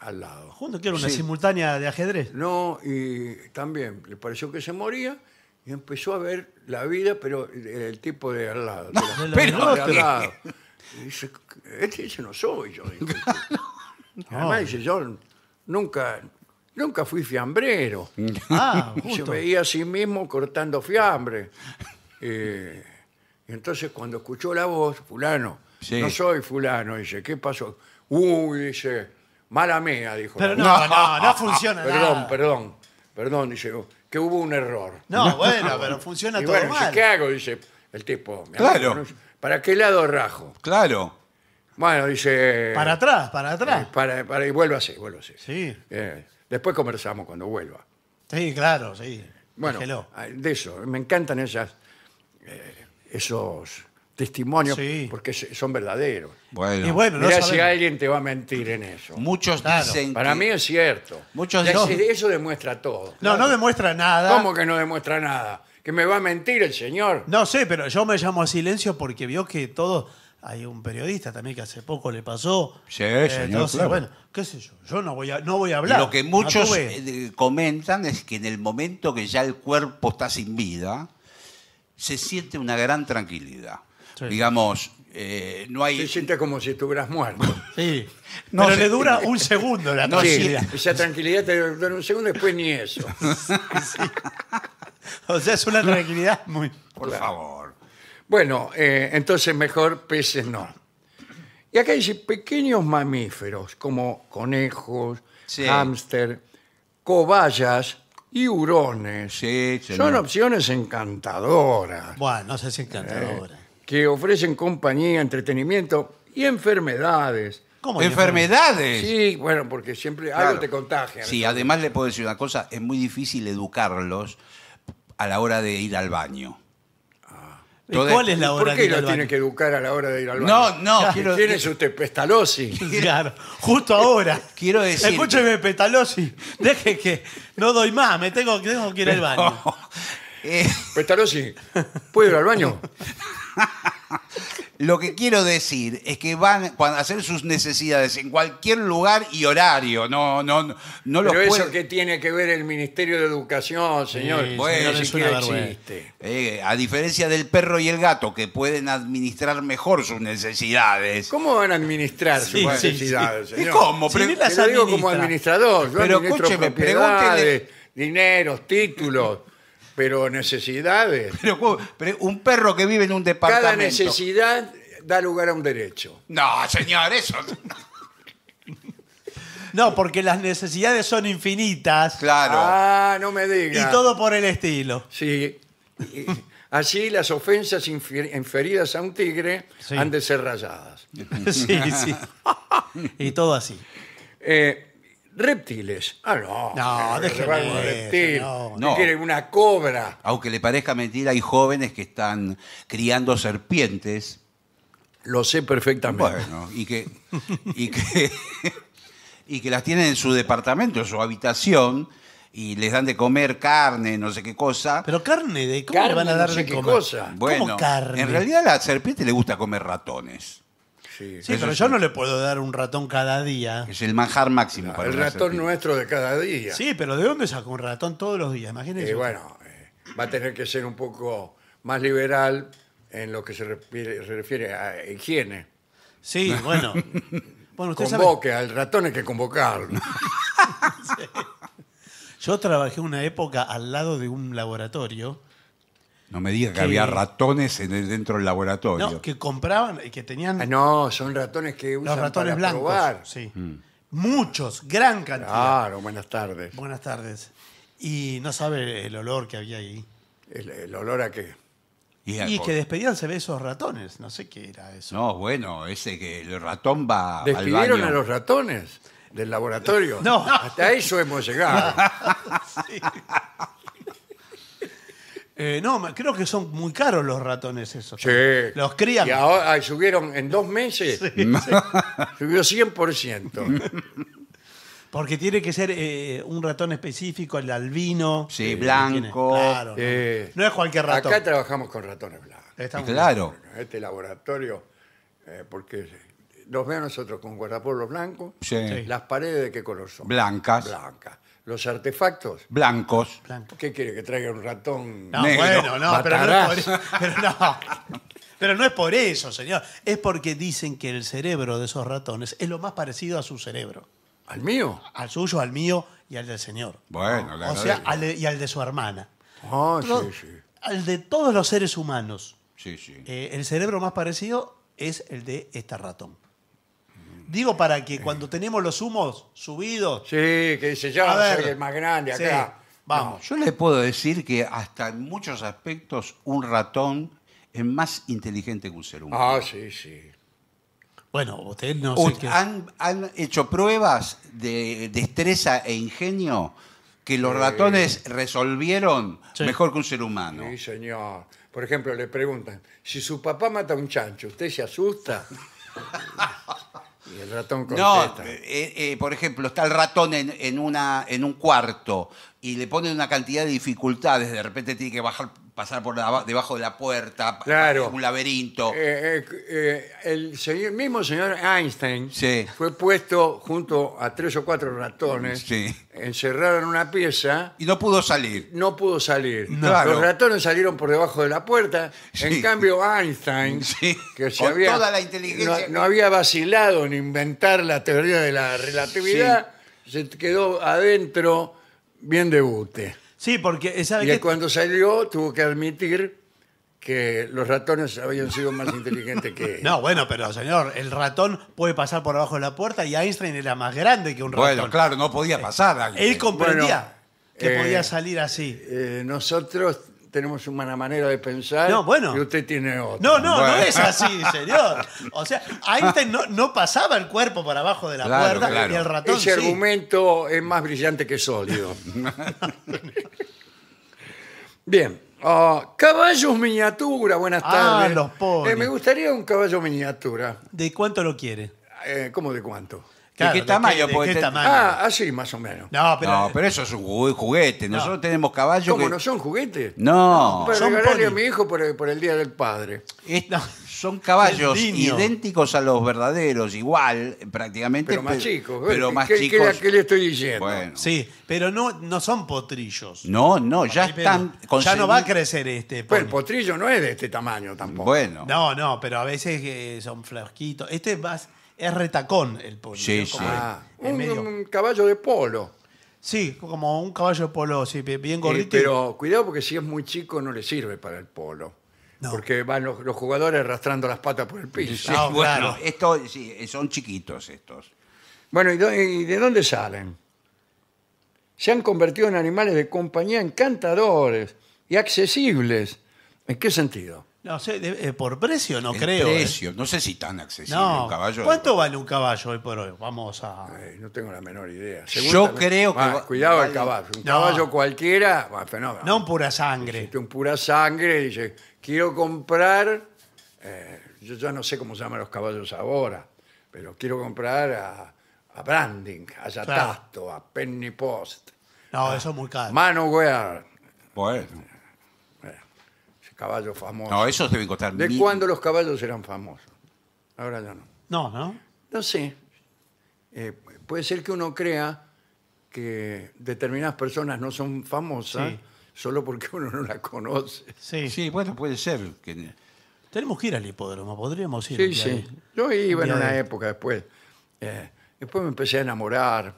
al lado. Junto era, una simultánea de ajedrez. No, y también le pareció que se moría y empezó a ver la vida, pero el, tipo de al lado. Pero de al lado. Y dice, este no soy yo. Además dice, yo nunca Nunca fui fiambrero. Ah, Se veía a sí mismo cortando fiambre. Eh, entonces cuando escuchó la voz, fulano, no soy fulano, dice, ¿qué pasó? Uy, dice, mala mía, dijo. Pero no, no, no funciona Perdón, nada. perdón, perdón, dice, que hubo un error. No, bueno, pero funciona todo ¿qué hago? Dice el tipo. ¿Para qué lado rajo? Claro. Bueno, dice... Para atrás, para atrás. Eh, para, para- y vuelvo así, vuelvo así. Sí. Eh, Después conversamos cuando vuelva. Sí, claro, sí. Bueno, ah, de eso, me encantan esas, eh, esos testimonios porque son verdaderos. Bueno, Y bueno, no si alguien te va a mentir en eso. muchos dicen Para mí es cierto. Muchos dicen. Eso demuestra todo. No, no demuestra nada. ¿Cómo que no demuestra nada? ¿Que me va a mentir el señor? No sé, pero yo me llamo a silencio porque vio que todo hay un periodista también que hace poco le pasó. Sí, eh, señor, entonces, bueno, qué sé yo, yo no voy a, no voy a hablar. Lo que muchos eh, comentan es que en el momento que ya el cuerpo está sin vida, se siente una gran tranquilidad. Digamos, eh, no hay... Se siente como si estuvieras muerto. Sí. No, Pero le dura un segundo la tranquilidad. Esa tranquilidad te dura un segundo, y después ni eso. O sea, es una tranquilidad muy... Por favor. Bueno, eh, entonces mejor peces no. Y acá dice pequeños mamíferos como conejos, hámster, cobayas y hurones. Sí, Son opciones encantadoras Bueno, no sé eh, que ofrecen compañía, entretenimiento y enfermedades. ¿Cómo Enfermedades. Sí. bueno, porque siempre algo te contagia. Sí, además le puedo decir una cosa, es muy difícil educarlos a la hora de ir al baño. ¿Cuál es la hora de ir al lo tiene que educar a la hora de ir al baño? No, no, quiero- usted? ¿Pestalozzi? Claro, justo ahora. Quiero decir- Escúcheme, Pestalozzi. Deje que. No doy más, me tengo, tengo que ir al baño. Eh. ¿Pestalozzi? ¿Puede ir al baño? Lo que quiero decir es que van a hacer sus necesidades en cualquier lugar y horario. No, no, no Pero eso que tiene que ver el Ministerio de Educación, señor. Bueno, existe. Eh, a diferencia del perro y el gato, que pueden administrar mejor sus necesidades. ¿Cómo van a administrar sus necesidades, señor? ¿Y cómo? como administrador. Yo Pero escúcheme, pregúntele dineros, títulos, pero necesidades. Pero, un perro que vive en un departamento. Cada necesidad da lugar a un derecho. No, señor, eso. No, porque las necesidades son infinitas. Claro. Ah, no me digas. Y todo por el estilo. Sí. Así las ofensas inferidas a un tigre han de ser rayadas. Sí, sí. Y todo así. Eh, reptiles. Ah, no. No, eh, de un reptil. no. No. quiere una cobra. Aunque le parezca mentira, hay jóvenes que están criando serpientes. Lo sé perfectamente. Bueno, y que, y que, y que las tienen en su departamento, en su habitación, y les dan de comer carne, no sé qué cosa. Pero carne, ¿de cómo van a dar qué cosa. Bueno, carne? en realidad a la serpiente le gusta comer ratones. Sí, pero yo no le puedo dar un ratón cada día. Es el manjar máximo. el ratón nuestro de cada día. Sí, pero ¿de dónde saco un ratón todos los días? Imagínese. Y eh, bueno, eh, va a tener que ser un poco más liberal en lo que se refiere, se refiere a higiene. Sí, bueno. Convoque, al ratón hay que convocarlo. Yo trabajé una época al lado de un laboratorio no me digas que, había ratones en el, dentro del laboratorio. No, que compraban y que tenían. Ah, no, son ratones que usan ratones para Sí. Mm. Muchos, gran cantidad. Claro, buenas tardes. Buenas tardes. Y no sabe el olor que había ahí. ¿El, olor a qué? Y, que despedían se ve esos ratones. No sé qué era eso. No, bueno, ese que el ratón va. ¿Despidieron al baño. a los ratones del laboratorio? No. Hasta eso hemos llegado. Eh, no, creo que son muy caros los ratones esos. Sí. Los crían. Y ahora subieron en dos meses, subió 100%. Porque tiene que ser eh, un ratón específico, el albino. Sí, eh, blanco. Claro, no. es cualquier ratón. Acá trabajamos con ratones blancos. Está Claro. Este laboratorio, porque los a nosotros con guardapolvos blancos, las paredes de qué color son. Blancas. Blancas los artefactos. Blancos. ¿Qué quiere? ¿Que traiga un ratón? negro? bueno, no, pero no, es por, pero no, es por eso, señor. Es porque dicen que el cerebro de esos ratones es lo más parecido a su cerebro. ¿Al mío? Al suyo, al mío y al del señor. Bueno, la O sea, y al de su hermana. Ah, sí, sí. Al de todos los seres humanos. Sí, sí. Eh, el cerebro más parecido es el de este ratón. Digo para que cuando tenemos los humos subidos. Sí, que dice, va A el más grande acá. vamos. Yo le puedo decir que hasta en muchos aspectos un ratón es más inteligente que un ser humano. Ah, sí, sí. Bueno, usted no sé qué- han, hecho pruebas de destreza e ingenio que los ratones resolvieron mejor que un ser humano. Sí, señor. Por ejemplo, le preguntan, si su papá mata a un chancho, ¿usted se asusta? el ratón No, eh, eh, por ejemplo, está el ratón en, una, en un cuarto y le ponen una cantidad de dificultades, de repente tiene que bajar pasar por debajo de la puerta, claro. un laberinto. Eh, eh, eh, el mismo señor Einstein fue puesto junto a tres o cuatro ratones, encerrado en una pieza. Y no pudo salir. No pudo salir. Los ratones salieron por debajo de la puerta. En cambio, Einstein, que toda la inteligencia. No, había vacilado en inventar la teoría de la relatividad, se quedó adentro bien de bute. Sí, porque... ¿sabe y cuando salió tuvo que admitir que los ratones habían sido más inteligentes que No, bueno, pero señor, el ratón puede pasar por abajo de la puerta y Einstein era más grande que un ratón. Bueno, claro, no podía eh, pasar. Él comprendía que podía eh, salir así. Eh, nosotros tenemos una manera de pensar y usted tiene otra. No, no, no es así, señor. O sea, Einstein no, pasaba el cuerpo para abajo de la cuerda y el ratón Ese argumento es más brillante que sólido. Bien. Ah, caballos miniatura, buenas ah, tardes. Los eh, me gustaría un caballo miniatura. ¿De cuánto lo quiere? Eh, ¿Cómo de cuánto? qué tamaño? ¿De qué, tamaño? Ah, así ah, más o menos. No, pero, eso es un juguete. Nosotros tenemos caballos ¿Cómo no son juguetes? No. Para son regalarle a mi hijo por el, Día del Padre. son caballos idénticos a los verdaderos, igual prácticamente. Pero más chicos. ¿eh? Pero más le estoy diciendo? Sí, pero no, no son potrillos. No, no, ya están... ya no va a crecer este. Pues el potrillo no es de este tamaño tampoco. Bueno. No, no, pero a veces eh, son flasquitos. Este es más es retacón el polo. Ah, un, caballo de polo. Sí, como un caballo de polo, sí, bien eh, gordito. pero cuidado porque si es muy chico no le sirve para el polo. Porque van los, jugadores arrastrando las patas por el piso. Ah, no, estos eh, son chiquitos estos. Bueno, ¿y, de dónde salen? Se han convertido en animales de compañía encantadores y accesibles. ¿En qué sentido? No sé, eh, por precio no creo. ¿eh? No sé si tan accesible un caballo. ¿Cuánto vale un caballo hoy por hoy? Vamos a. no tengo la menor idea. Yo creo que ah, cuidado el caballo. Un caballo cualquiera, va, fenómeno. No un pura sangre. un pura sangre dice, quiero comprar, eh, yo ya no sé cómo se llaman los caballos ahora, pero quiero comprar a, Branding, a Yatasto, a Penny Post, No, eso es muy caro. Wear. Bueno, caballos famosos. No, esos deben costar De cuándo los caballos eran famosos. Ahora ya no. No, ¿no? No sé. Eh, puede ser que uno crea que determinadas personas no son famosas solo porque uno no las conoce. Sí. Sí, bueno, puede ser. que- Tenemos que ir al hipódromo, podríamos ir. Sí, sí. Yo iba en una época después. Eh, después me empecé a enamorar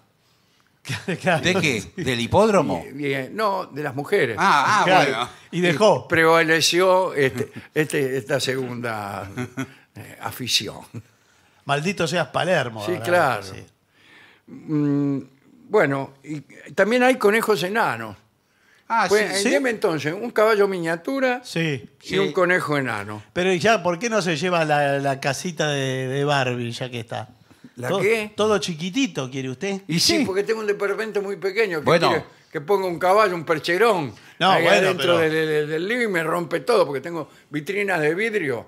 ¿De qué? ¿Del hipódromo? Eh, no, de las mujeres. Ah, ah bueno. Y dejó. Prevaleció este, este- esta segunda eh, afición. Maldito seas Palermo. Sí, claro. Mm, bueno, también hay conejos enanos. Ah, pues, sí, sí. Eh, entonces un caballo miniatura Sí. y un conejo enano. Pero ya, ¿por qué no se lleva la, casita de, de Barbie ya que está? todo, todo chiquitito quiere usted. sí, porque tengo un departamento muy pequeño. Que bueno. que ponga un caballo, un percherón. No, adentro del, del, me rompe todo, porque tengo vitrinas de vidrio.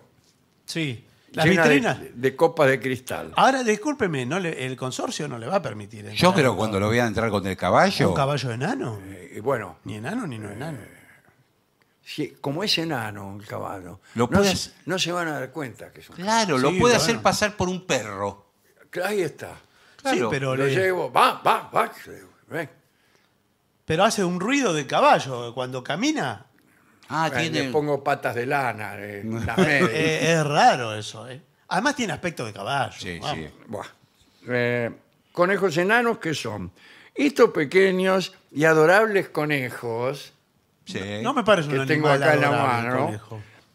Sí. Las vitrinas. De, copas de cristal. Ahora, discúlpeme, no el consorcio no le va a permitir. Yo creo que cuando lo voy a entrar con el caballo. ¿Un caballo enano? Eh, bueno. Ni enano ni no enano. Eh, como es enano el caballo, no, se, van a dar cuenta que es un Claro, lo puede hacer pasar por un perro. Ahí está. pero lo llevo, va, va, va. Pero hace un ruido de caballo cuando camina. Ah, eh, Le pongo patas de lana, eh, eh, es raro eso. eh. Además tiene aspecto de caballo. Sí, sí. conejos enanos, ¿qué son? Estos pequeños y adorables conejos sí. No me parece que tengo acá en la mano,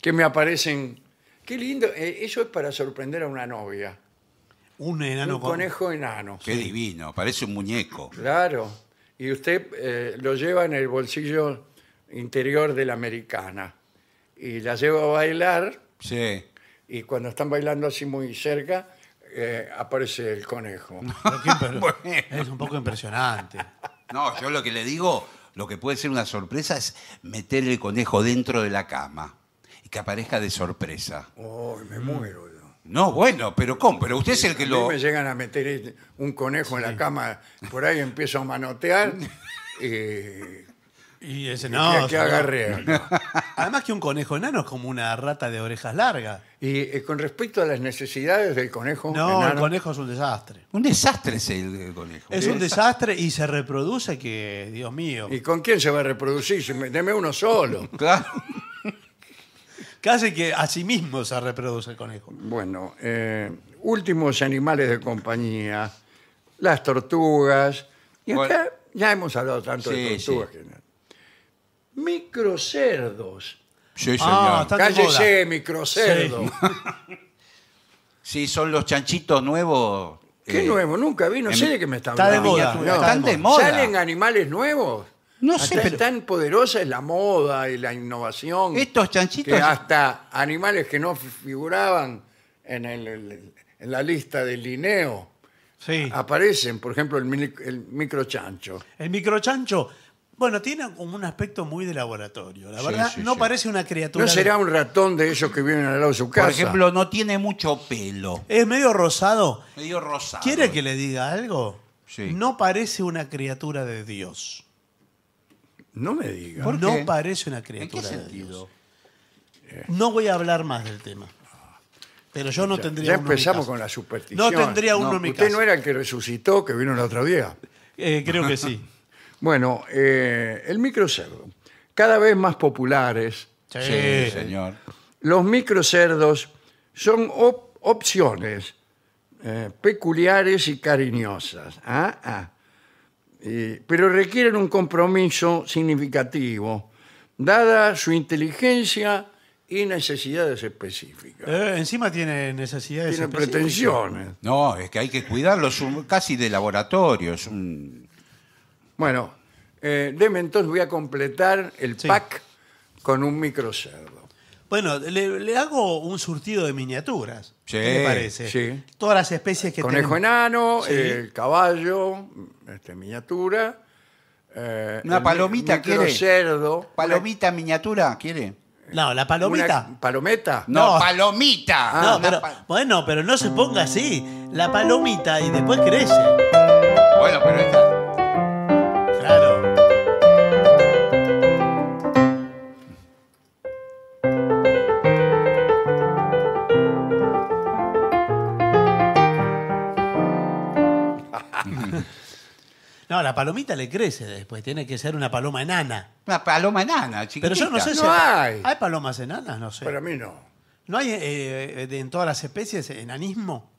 que me aparecen. Qué lindo, eso es para sorprender a una novia. Un enano conejo enano. Qué divino, parece un muñeco. Claro. Y usted eh, lo lleva en el bolsillo interior de la americana. Y la lleva a bailar. Sí. Y cuando están bailando así muy cerca, eh, aparece el conejo. Es un poco impresionante. No, yo lo que le digo, lo que puede ser una sorpresa es meter el conejo dentro de la cama y que aparezca de sorpresa. ¡Ay, me muero! No, bueno, pero ¿cómo? Pero usted es el que lo... me llegan a meter un conejo en la cama, por ahí empiezo a manotear Y ese no. que, que Además que un conejo enano es como una rata de orejas largas. Y con respecto a las necesidades del conejo, No, el conejo es un desastre. Un desastre es el, conejo. Es un desastre y se reproduce que, Dios mío. ¿y con quién se va a reproducir? Deme uno solo. Claro. Casi que a sí mismo se reproduce el conejo. Bueno, eh, últimos animales de compañía, las tortugas. ya hemos hablado tanto de tortugas. Sí. Microcerdos. Sí, ah, señor. Ah, Cállese, microcerdo. Sí. son los chanchitos nuevos. ¿Qué eh, nuevo? Nunca vi, no sé de qué me están está hablando. De de moda. ¿Salen animales nuevos? No sé, tan poderosa es la moda y la innovación. Estos chanchitos- Que hasta animales que no figuraban en, en la lista del Linneo Sí. aparecen. Por ejemplo, el, microchancho. El microchancho, bueno, tiene como un aspecto muy de laboratorio. La verdad, no parece una criatura. ¿No será un ratón de ellos que vienen al lado de su casa? Por ejemplo, no tiene mucho pelo. Es medio rosado. Medio rosado. ¿Quiere que le diga algo? Sí. No parece una criatura de Dios. No me diga. no parece una criatura. ¿En qué sentido? Eh. No voy a hablar más del tema. Pero yo no tendría uno. Ya empezamos con la superstición. No tendría uno no, Usted no era el que resucitó, que vino la otra día. Eh, creo que sí. bueno, eh, el microcerdo. Cada vez más populares. Sí, señor. Los microcerdos son opciones peculiares y cariñosas. Ah, ah eh, pero requieren un compromiso significativo, dada su inteligencia y necesidades específicas. Eh, encima tiene necesidades específicas. específicas. pretensiones. No, es que hay que cuidarlos casi de laboratorio. Bueno, eh, deme entonces, voy a completar el pack con un micro Bueno, le, hago un surtido de miniaturas. Sí, ¿Qué parece? Todas las especies que Conejo enano, el caballo, este, miniatura. Eh, ¿Una palomita quiere? cerdo. ¿Palomita miniatura quiere? No, la palomita. palomita. ¿Palometa? No, palomita. bueno, ah, pues pero no se ponga así. La palomita y después crece. bueno, pero esta. No, la palomita le crece después, tiene que ser una paloma enana. Una paloma enana, chiquitita. Pero yo no sé si hay. hay palomas enanas, no sé. Para mí no. ¿No hay eh, en todas las especies enanismo?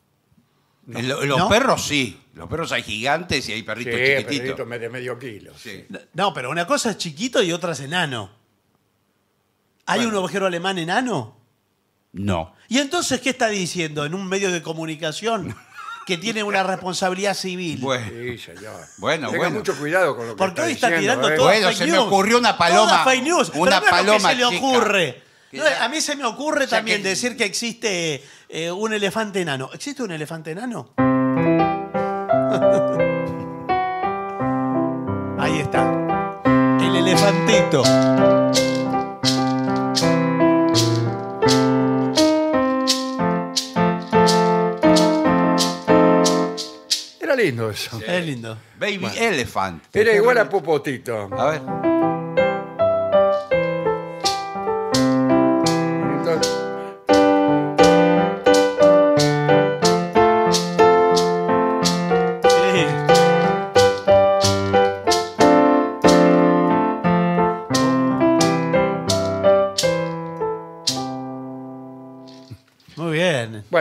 los perros sí. Los perros hay gigantes y hay perritos chiquititos. perrito de medio kilo. No, pero una cosa es chiquito y otra es enano. ¿Hay un agujero alemán enano? No. ¿Y entonces qué está diciendo en un medio de comunicación que tiene una responsabilidad civil. Bueno, Sí, señor. bueno. Tenga mucho cuidado con lo que Porque hoy está tirando ¿eh? todo Bueno, se me ocurrió una paloma. Una se le ocurre. a mí se me ocurre también decir que existe eh, un elefante enano. ¿Existe un elefante enano? Ahí está. El elefantito. lindo eso. Es lindo. Baby Elephant. Era igual a Popotito. A ver.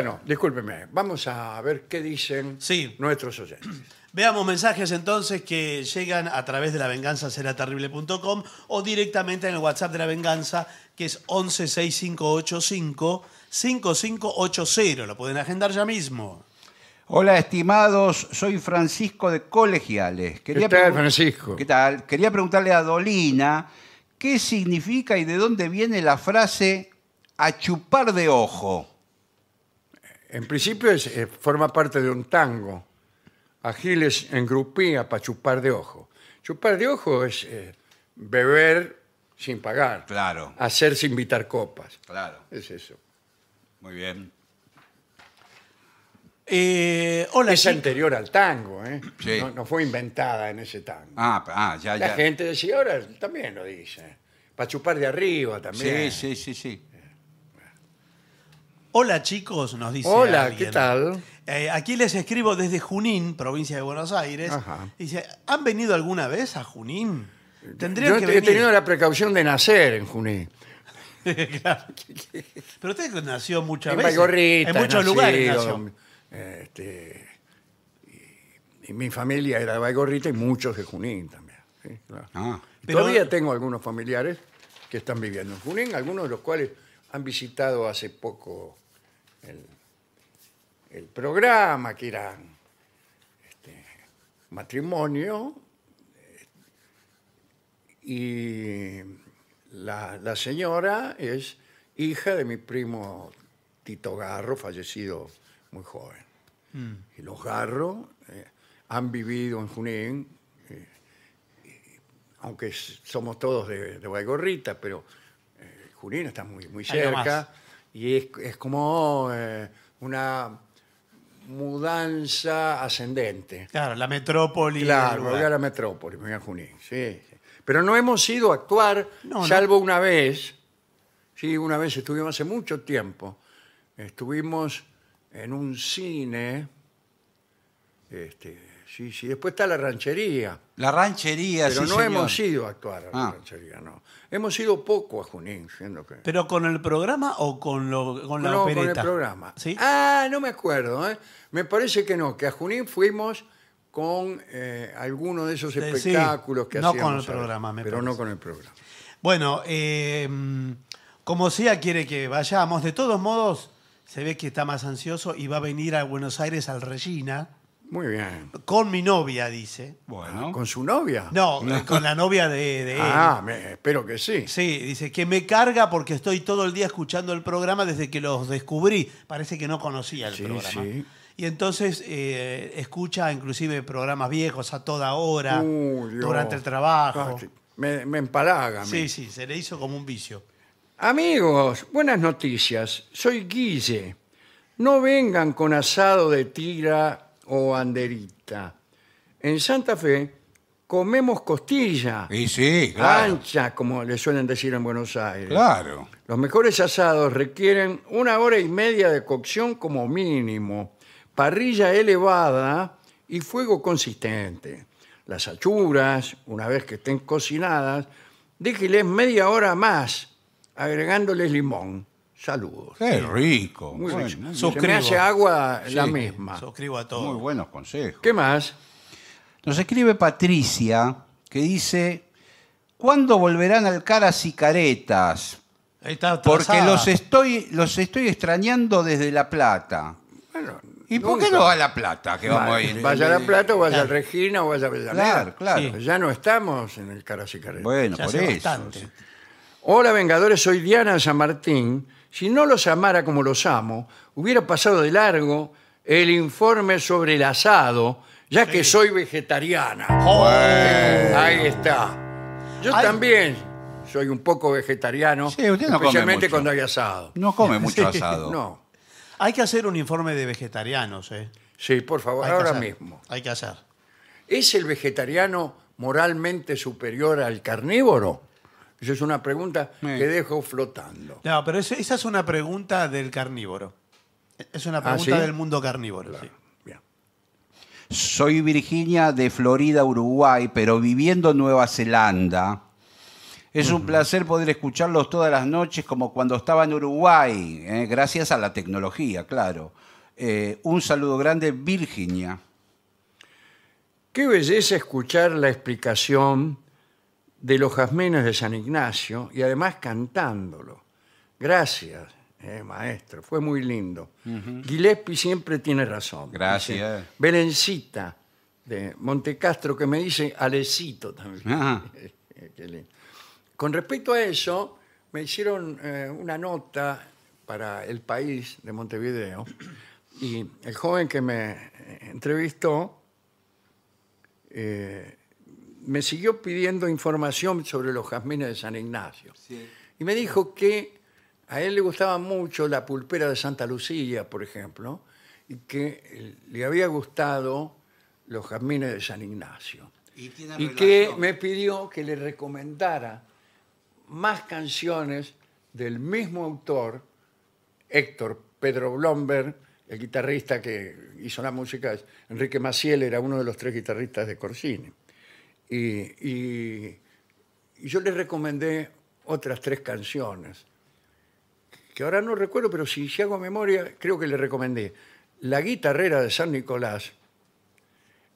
Bueno, discúlpeme, vamos a ver qué dicen nuestros oyentes. Veamos mensajes entonces que llegan a través de lavenganzaseraterrible.com o directamente en el WhatsApp de la venganza que es 1165855580, Lo pueden agendar ya mismo. Hola, estimados, soy Francisco de Colegiales. ¿Qué tal, Francisco? ¿Qué tal? Quería preguntarle a Dolina qué significa y de dónde viene la frase a chupar de ojo. En principio es, eh, forma parte de un tango. Agiles en grupía para chupar de ojo. Chupar de ojo es eh, beber sin pagar. Claro. Hacerse invitar copas. Claro. Es eso. Muy bien. Eh, es anterior al tango, ¿eh? No, fue inventada en ese tango. Ah, ah ya, ya. La gente decía, ahora también lo dice. Para chupar de arriba también. Sí, sí, sí, sí. Hola chicos, nos dice. Hola, ¿qué tal? Eh, aquí les escribo desde Junín, provincia de Buenos Aires. Dice, ¿han venido alguna vez a Junín? Tendría que he tenido la precaución de nacer en Junín. Pero usted nació muchas en veces. en muchos lugares este, mi familia era de Baigorrita y muchos de Junín también. Ah. Todavía tengo algunos familiares que están viviendo en Junín, algunos de los cuales han visitado hace poco el, programa, que era este, matrimonio, y la, señora es hija de mi primo Tito Garro, fallecido muy joven. Mm. Y los Garro eh, han vivido en Junín, eh, aunque somos todos de, de pero eh, Junín está muy, muy cerca. Y es, como eh, una mudanza ascendente. Claro, la metrópoli. Claro, a la metrópoli, me voy a Junín, Pero no hemos ido a actuar, salvo una vez. Sí, una vez estuvimos hace mucho tiempo. Estuvimos en un cine este, Sí, sí. Después está la ranchería. La ranchería, Pero no hemos ido a actuar a la ah. ranchería, no. Hemos ido poco a Junín, ¿Pero con el programa o con, lo- con la no, con el programa. ¿Sí? Ah, no me acuerdo. ¿eh? Me parece que no, que a Junín fuimos con eh, alguno de esos espectáculos que no con el programa, me parece. Pero no con el programa. Bueno, em, como sea quiere que vayamos, de todos modos se ve que está más ansioso y va a venir a Buenos Aires al Regina muy bien. Con mi novia, dice. Bueno. Ah, ¿Con su novia? No, con la novia de, él. Ah, espero que sí. Sí, dice que me carga porque estoy todo el día escuchando el programa desde que los descubrí. Parece que no conocía el programa. sí. sí. Y entonces eh, escucha inclusive programas viejos a toda hora, durante el trabajo. me, empalaga. Sí, sí, se le hizo como un vicio. Amigos, buenas noticias. Soy Guille. No vengan con asado de tira o banderita. En Santa Fe comemos costilla. Y sí, claro. Ancha, como le suelen decir en Buenos Aires. Claro. Los mejores asados requieren una hora y media de cocción como mínimo, parrilla elevada y fuego consistente. Las achuras, una vez que estén cocinadas, déjeles media hora más, agregándoles limón saludos. Qué rico. Muy bueno, me hace agua la misma. Suscribo a todos. Muy buenos consejos. ¿Qué más? Nos escribe Patricia que dice, ¿cuándo volverán al caras y caretas? Ahí está Porque los estoy, los estoy extrañando desde La Plata. ¿Y por qué no a La Plata que vamos a ir? Vaya a La Plata, vaya a Regina, vaya a Avellaneda. Claro, claro. Ya no estamos en el Caras y Caretas. Bueno, por eso. Hola, Vengadores, soy Diana San Martín si no los amara como los amo, hubiera pasado de largo el informe sobre el asado, ya que soy vegetariana. Ahí está. Yo también soy un poco vegetariano, especialmente cuando hay asado. No come mucho asado. No, Hay que hacer un informe de vegetarianos, ¿eh? sí, por favor, ahora mismo. Hay que hacer. ¿Es el vegetariano moralmente superior al carnívoro? Esa es una pregunta que dejo flotando. No, pero esa es una pregunta del carnívoro. Es una ¿Ah, pregunta del mundo carnívoro. Soy Virginia de Florida, Uruguay, pero viviendo en Nueva Zelanda. Es un placer poder escucharlos todas las noches como cuando estaba en Uruguay, ¿eh? gracias a la tecnología, claro. Eh, un saludo grande, Virginia. Qué belleza escuchar la explicación de los jazmines de San Ignacio y además cantándolo. Gracias, eh, maestro, fue muy lindo. Uh siempre tiene razón. Gracias. Belencita de Montecastro que me dice Alecito también. Eh, Con respecto a eso, me hicieron eh, una nota para El País de Montevideo y el joven que me entrevistó me siguió pidiendo información sobre los jazmines de San Ignacio. Y me dijo que a él le gustaba mucho la pulpera de Santa Lucía, por ejemplo, y que eh, le había gustado los jazmines de San Ignacio. Y, y que me pidió que le recomendara más canciones del mismo autor, Héctor Pedro Blomberg, el guitarrista que hizo la música, Enrique Maciel era uno de los tres guitarristas de Corsini. Y, yo les recomendé otras tres canciones, que ahora no recuerdo, pero si, hago memoria, creo que le recomendé La guitarrera de San Nicolás,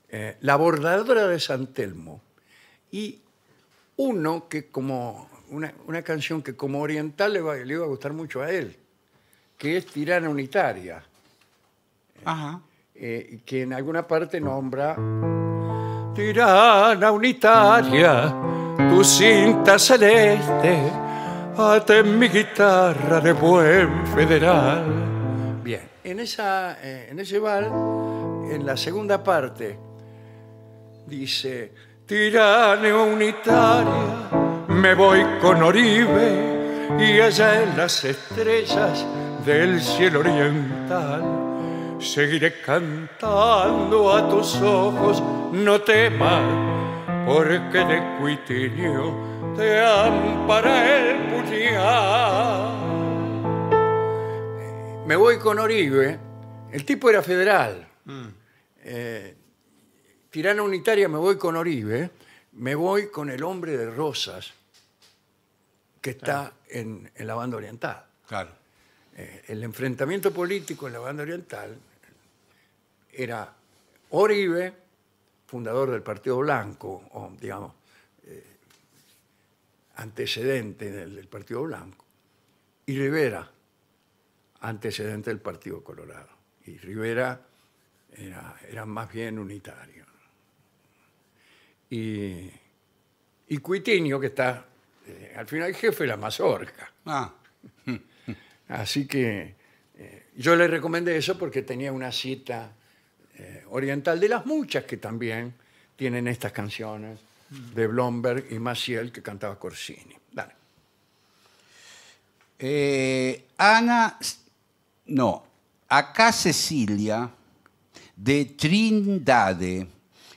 eh, La bordadora de San Telmo y uno que como una, canción que como oriental le, iba a gustar mucho a él, que es Tirana Unitaria, eh, que en alguna parte nombra... Tirana unitaria, tu cinta celeste, ate mi guitarra de buen federal. Bien, en, esa, eh, ese bal, en la segunda parte, dice, Tirana unitaria, me voy con Oribe y allá en las estrellas del cielo oriental Seguiré cantando a tus ojos, no temas, porque de cuitinio te ampara el puñal. Me voy con Oribe. El tipo era federal. Mm. Eh, tirana unitaria, me voy con Oribe. Me voy con el hombre de Rosas, que está en, la banda oriental. Claro. Eh, el enfrentamiento político en la banda oriental era Oribe, fundador del Partido Blanco, o digamos, eh, antecedente del, Partido Blanco, y Rivera, antecedente del Partido Colorado. Y Rivera era, más bien unitario. Y, y que está eh, al final el jefe, la mazorca. Ah. Así que eh, yo le recomendé eso porque tenía una cita eh, oriental, de las muchas que también tienen estas canciones mm. de Blomberg y Maciel que cantaba Corsini. Dale. Eh, Ana, no, acá Cecilia de Trindade.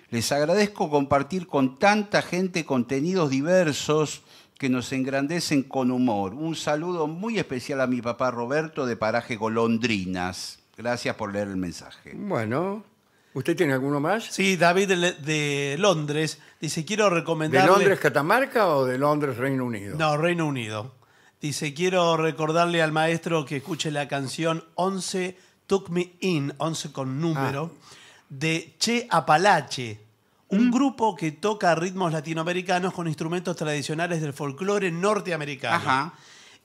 Les agradezco compartir con tanta gente contenidos diversos que nos engrandecen con humor. Un saludo muy especial a mi papá Roberto de Paraje Golondrinas. Gracias por leer el mensaje. Bueno, ¿usted tiene alguno más? Sí, David de, Londres dice, quiero recomendarle... ¿De Londres, Catamarca o de Londres, Reino Unido? No, Reino Unido. Dice, quiero recordarle al maestro que escuche la canción Once Took Me In, 11 con número, ah. de Che Apalache, un mm. grupo que toca ritmos latinoamericanos con instrumentos tradicionales del folclore norteamericano.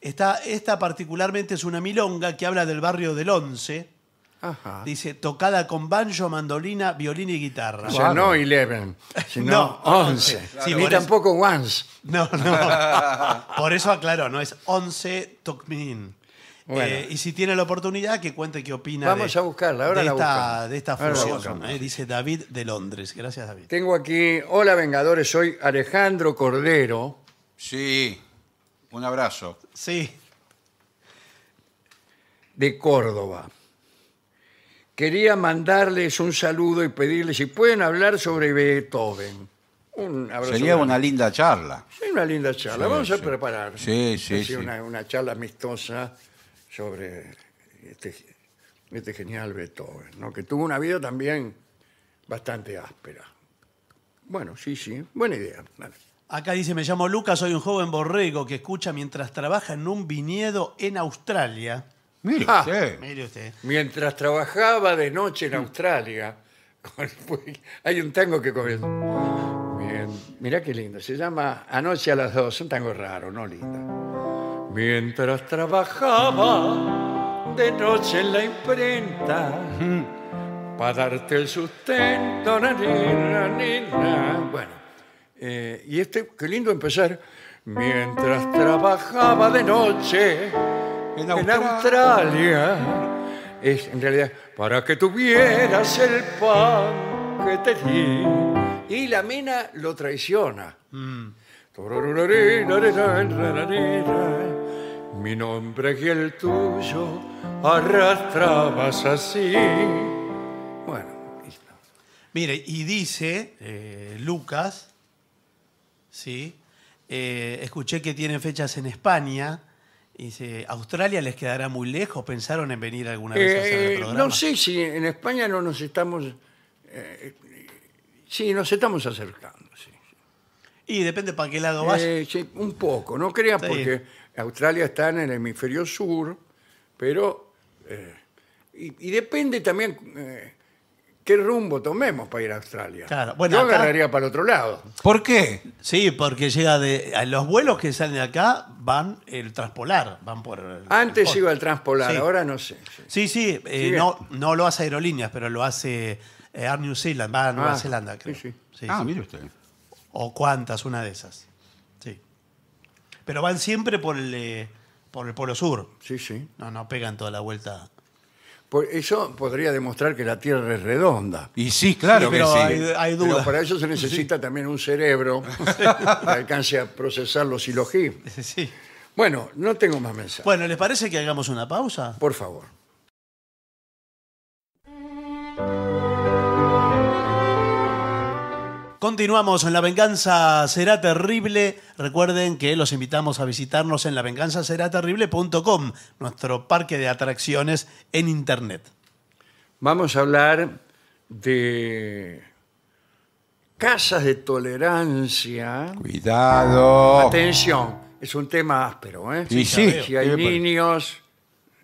Está, esta particularmente es una milonga que habla del barrio del Once, Dice, tocada con banjo, mandolina, violín y guitarra. O sea, no 11, sino no, 11. Ni tampoco once. No, no. por eso aclaro no es 11 Tocmin. Eh, y si tiene la oportunidad, que cuente qué opina Vamos de, a buscarla, ahora esta, de esta fusión. Eh, dice David de Londres. Gracias, David. Tengo aquí, hola Vengadores, soy Alejandro Cordero. Sí, un abrazo. Sí. De Córdoba quería mandarles un saludo y pedirles si pueden hablar sobre Beethoven. Un Sería una linda charla. Sí, una linda charla. Vamos a preparar. Sí, sí, Una, charla amistosa sobre este, este, genial Beethoven, ¿no? que tuvo una vida también bastante áspera. Bueno, sí, sí, buena idea. Acá dice, me llamo Lucas, soy un joven borrego que escucha mientras trabaja en un viñedo en Australia. Ah, mire usted. Mientras trabajaba de noche en Australia, hay un tango que comienza. mirá qué lindo. Se llama Anoche a las dos. Un tango raro, no lindo. Mientras trabajaba de noche en la imprenta, para darte el sustento, nanina ni, Bueno, eh, y este, qué lindo empezar. Mientras trabajaba de noche en Australia. es en realidad para que tuvieras el pan que te di. Y la mina lo traiciona. Mm. Mi nombre y el tuyo arrastrabas así. Bueno, listo. Mire, y dice eh, Lucas, ¿sí? Eh, escuché que tiene fechas en España Dice, Australia les quedará muy lejos. ¿Pensaron en venir alguna vez a hacer el eh, programa? no sé si en España no nos estamos... Eh, sí, nos estamos acercando, sí. Y depende para qué lado vas. Eh, un poco, no creas porque Australia está en el hemisferio sur, pero... y, depende también qué rumbo tomemos para ir a Australia. bueno, Yo agarraría para el otro lado. ¿Por qué? Sí, porque llega de. Los vuelos que salen de acá van el transpolar, van por. Antes iba el transpolar, ahora no sé. sí. Sí, eh, no, no lo hace Aerolíneas, pero lo hace eh, Air New Zealand, va a Nueva ah, Zelanda, creo. sí, sí. Ah, mire usted. O cuántas, una de esas. Sí. Pero van siempre por el, eh, por el Polo Sur. Sí, sí. No, no pegan toda la vuelta eso podría demostrar que la Tierra es redonda. Y sí, claro pero hay, Pero para eso se necesita también un cerebro que alcance a procesar los silogismos. Bueno, no tengo más mensajes. Bueno, ¿les parece que hagamos una pausa? Por favor. Continuamos en La Venganza Será Terrible. Recuerden que los invitamos a visitarnos en lavenganzaseraterrible.com, nuestro parque de atracciones en Internet. Vamos a hablar de casas de tolerancia. Cuidado. Atención, es un tema áspero. ¿eh? Sí, sí. Si hay niños,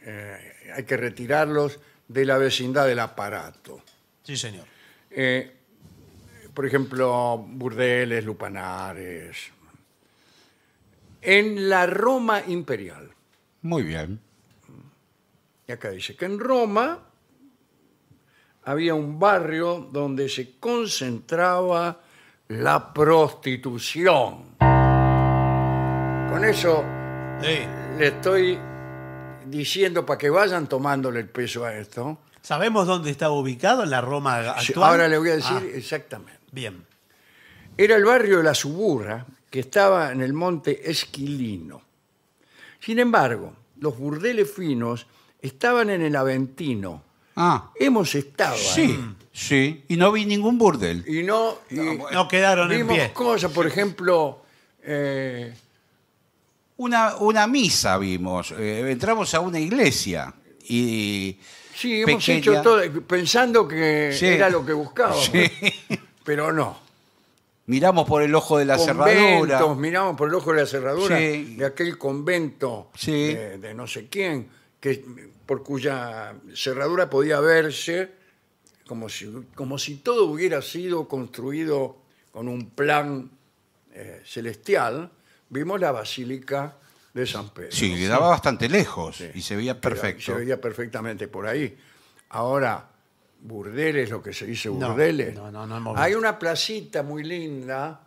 eh, hay que retirarlos de la vecindad del aparato. Sí, señor. Eh, por ejemplo, burdeles, lupanares. En la Roma imperial. Muy bien. Y acá dice que en Roma había un barrio donde se concentraba la prostitución. Con eso le estoy diciendo para que vayan tomándole el peso a esto. ¿Sabemos dónde estaba ubicado la Roma actual? Ahora le voy a decir ah. exactamente. Bien. Era el barrio de la Suburra, que estaba en el monte Esquilino. Sin embargo, los burdeles finos estaban en el Aventino. Ah, Hemos estado sí, sí. Y no vi ningún burdel. Y no, No quedaron en vimos cosas, por ejemplo, eh, Una, una misa vimos. Eh, entramos a una iglesia y... sí, hemos hecho todo, pensando que era lo que buscábamos. Sí pero no. Miramos por el ojo de la cerradura. miramos por el ojo de la cerradura de aquel convento de no sé quién, que, por cuya cerradura podía verse como si, como si todo hubiera sido construido con un plan eh, celestial. Vimos la basílica de San Pedro. Sí, quedaba bastante lejos y se veía perfecto. Se veía perfectamente por ahí. Ahora, burdeles, lo que se dice burdeles. no, no, Hay una placita muy linda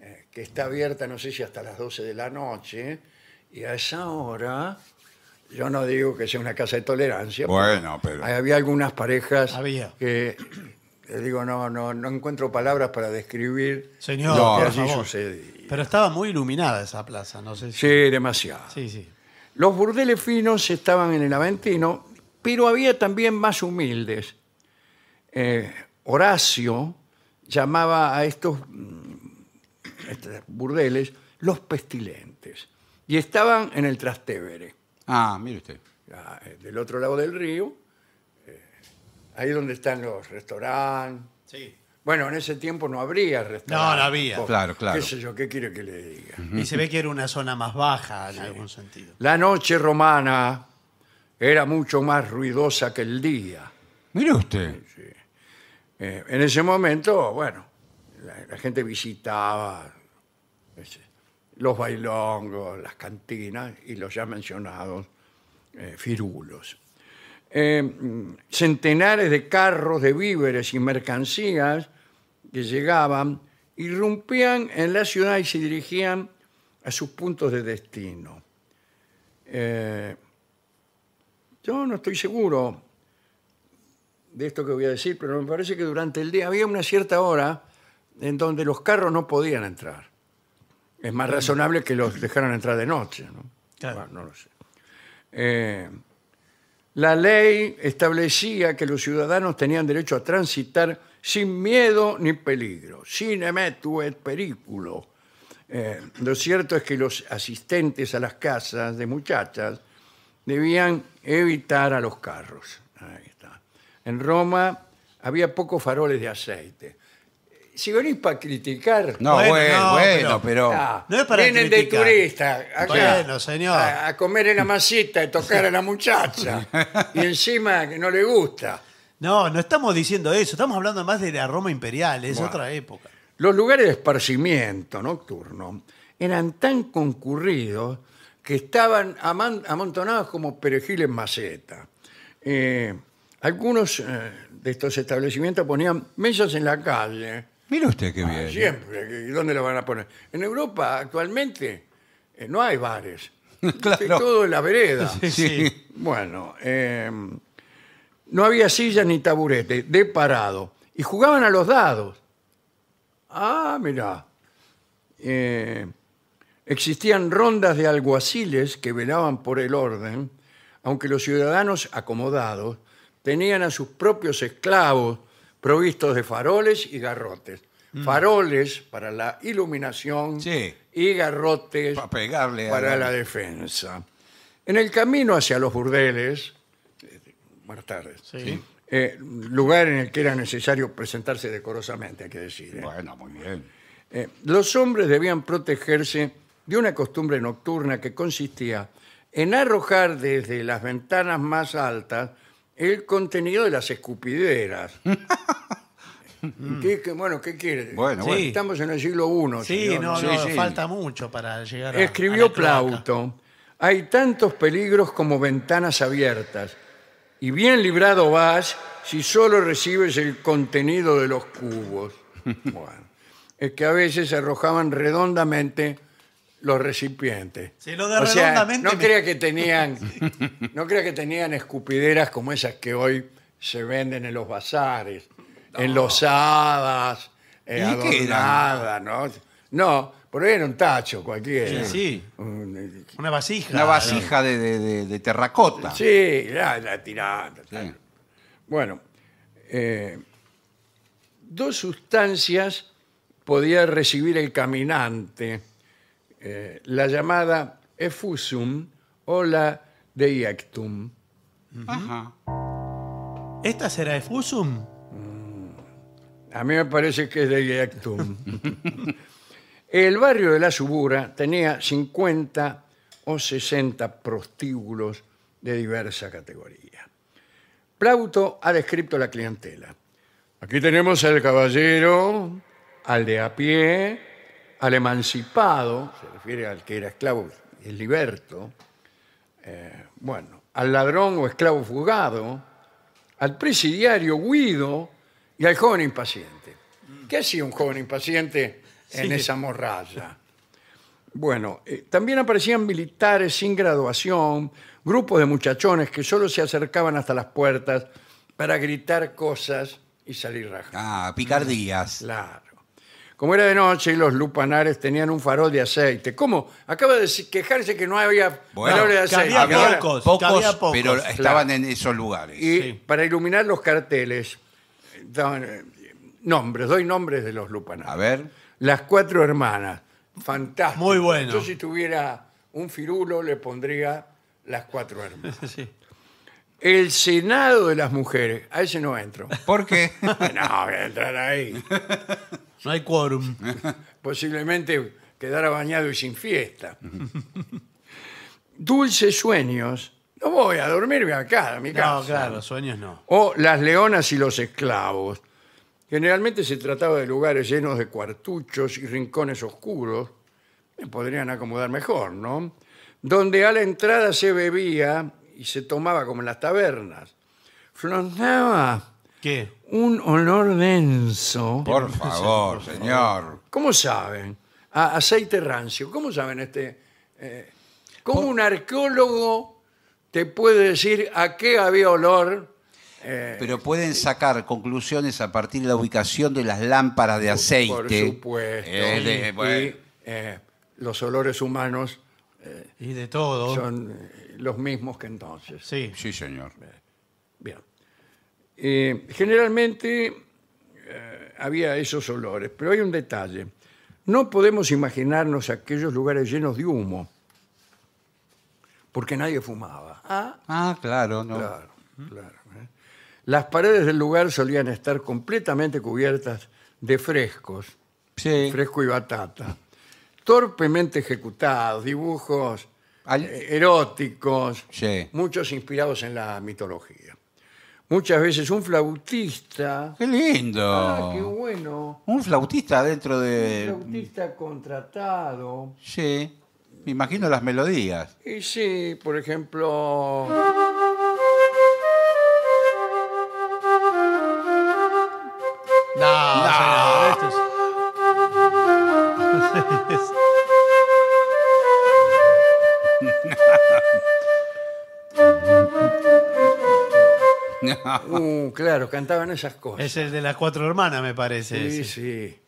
eh, que está abierta, no sé si hasta las 12 de la noche, y a esa hora, yo no digo que sea una casa de tolerancia, Bueno, pero- había algunas parejas que, le digo, no, no, no encuentro palabras para describir lo que allí sucedía. Pero estaba muy iluminada esa plaza, no sé si. Sí, demasiado. Los burdeles finos estaban en el Aventino, pero había también más humildes. Eh, Horacio llamaba a estos, mm, este, burdeles los pestilentes y estaban en el Trastevere, Ah, mire usted. Eh, del otro lado del río, eh, ahí donde están los restaurantes. Sí. Bueno, en ese tiempo no habría restaurantes. No, no había. Claro, claro. ¿Qué sé yo? ¿Qué quiere que le diga? Y se ve que era una zona más baja en algún sentido. La noche romana era mucho más ruidosa que el día. Mire usted. Eh, en ese momento, bueno, la, gente visitaba los bailongos, las cantinas y los ya mencionados eh, firulos. Eh, centenares de carros de víveres y mercancías que llegaban irrumpían en la ciudad y se dirigían a sus puntos de destino. Eh, yo no estoy seguro de esto que voy a decir, pero me parece que durante el día había una cierta hora en donde los carros no podían entrar. Es más razonable que los dejaran entrar de noche, ¿no? no lo sé. Eh, la ley establecía que los ciudadanos tenían derecho a transitar sin miedo ni peligro. sin emetue, et periculo. Eh, lo cierto es que los asistentes a las casas de muchachas debían evitar a los carros. Ahí está. En Roma había pocos faroles de aceite. Si venís para criticar... No, bueno, bueno, pero... Ah, vienen de turista Bueno, señor. a, comer en la masita y tocar a la muchacha. y encima que no le gusta. No, no estamos diciendo eso. Estamos hablando más de la Roma imperial. Es otra época. Los lugares de esparcimiento nocturno eran tan concurridos que estaban amontonados como perejil en maceta. Eh, algunos eh, de estos establecimientos ponían mesas en la calle. Mira usted qué ah, bien. ¿eh? siempre. ¿Y dónde lo van a poner? En Europa actualmente no hay bares. claro. todo en la vereda. Sí, sí. Bueno, no había sillas ni taburetes, de parado. Y jugaban a los dados. Ah, mirá. Existían rondas de alguaciles que velaban por el orden, aunque los ciudadanos acomodados tenían a sus propios esclavos provistos de faroles y garrotes. Mm. Faroles para la iluminación y garrotes para la- defensa. En el camino hacia los burdeles, eh, eh, lugar en el que era necesario presentarse decorosamente, hay que decir. ¿eh? Bueno, muy bien. los hombres debían protegerse de una costumbre nocturna que consistía en arrojar desde las ventanas más altas el contenido de las escupideras. bueno, ¿qué quiere? Bueno, Estamos en el siglo I. Sí, no, no, falta mucho para llegar a Escribió Plauto, hay tantos peligros como ventanas abiertas, y bien librado vas si solo recibes el contenido de los cubos. Bueno, es que a veces arrojaban redondamente los recipientes. lo o sea, no crea que tenían, no crea que tenían escupideras como esas que hoy se venden en los bazares, los los hadas... Eh, que adornadas, ¿no? No, por era un tacho cualquiera. Sí, sí. Eh, Una vasija. Una vasija de, de- terracota. Sí, la, tirada. Bueno, eh, dos sustancias podía recibir el caminante eh, la llamada efusum o la deiectum. Ajá. ¿Esta será efusum? Mm. A mí me parece que es deiectum. El barrio de la Subura tenía 50 o 60 prostíbulos de diversa categoría. Plauto ha descrito la clientela. Aquí tenemos al caballero, al de a pie, al emancipado, se refiere al que era esclavo el liberto, eh, bueno, al ladrón o esclavo fugado, al presidiario huido y al joven impaciente. ¿Qué hacía un joven impaciente en esa morralla? Bueno, eh, también aparecían militares sin graduación, grupos de muchachones que solo se acercaban hasta las puertas para gritar cosas y salir rajas. Ah, picardías. Claro. Como era de noche, y los lupanares tenían un farol de aceite. ¿Cómo? Acaba de quejarse que no había farol de aceite. había pocos, que pero estaban en esos lugares. Y para iluminar los carteles, eh, nombres, doy nombres de los lupanares. A ver, Las cuatro hermanas. Fantástico. Muy bueno. Yo si tuviera un firulo le pondría las cuatro hermanas. El Senado de las Mujeres. A ese no entro. ¿por qué? No, voy a entrar ahí. No hay quórum. Posiblemente quedara bañado y sin fiesta. Dulces sueños. No voy a dormirme acá, a mi casa. No, claro, sueños no. O Las leonas y los esclavos. Generalmente se trataba de lugares llenos de cuartuchos y rincones oscuros. Me podrían acomodar mejor, ¿no? Donde a la entrada se bebía y se tomaba como en las tabernas. Flotaba ¿Qué? Un olor denso. Por favor, señor. ¿Cómo saben? aceite rancio. ¿Cómo saben este? Eh, ¿Cómo un arqueólogo te puede decir a qué había olor? Eh? Pero pueden sacar conclusiones a partir de la ubicación de las lámparas de aceite. Por supuesto. Eh, y los olores humanos Y de todo. son los mismos que entonces. Sí. Sí, señor. Eh, generalmente eh, había esos olores, pero hay un detalle. No podemos imaginarnos aquellos lugares llenos de humo, porque nadie fumaba. Ah, ah claro, no. ¿eh? Las paredes del lugar solían estar completamente cubiertas de frescos, fresco y batata, torpemente ejecutados, dibujos eróticos, muchos inspirados en la mitología. Muchas veces un flautista. ¡Qué lindo! Ah, qué bueno. Un flautista dentro de. Un flautista contratado. Sí. Me imagino las melodías. Y sí, por ejemplo. No, no. Uh, claro, cantaban esas cosas. Es el de las cuatro hermanas, me parece. Sí, sí.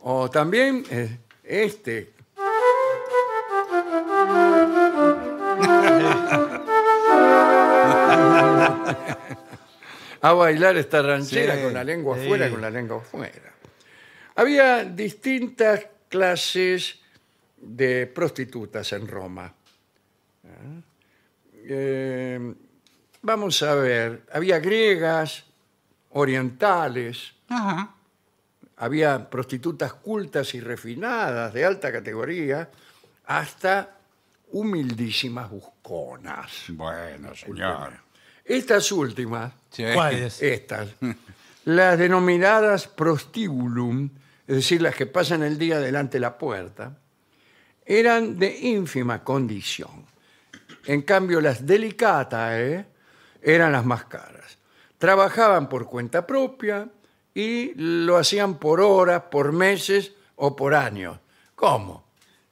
O también eh, este. A bailar esta ranchera con la lengua fuera, con la lengua afuera. Había distintas clases de prostitutas en Roma. Eh, eh Vamos a ver, había griegas, orientales, había prostitutas cultas y refinadas de alta categoría, hasta humildísimas busconas. Bueno, señor. Estas últimas, ¿Cuáles? estas, las denominadas prostibulum, es decir, las que pasan el día delante de la puerta, eran de ínfima condición. En cambio, las delicatae ¿eh? eran las más caras. Trabajaban por cuenta propia y lo hacían por horas, por meses o por años. ¿Cómo?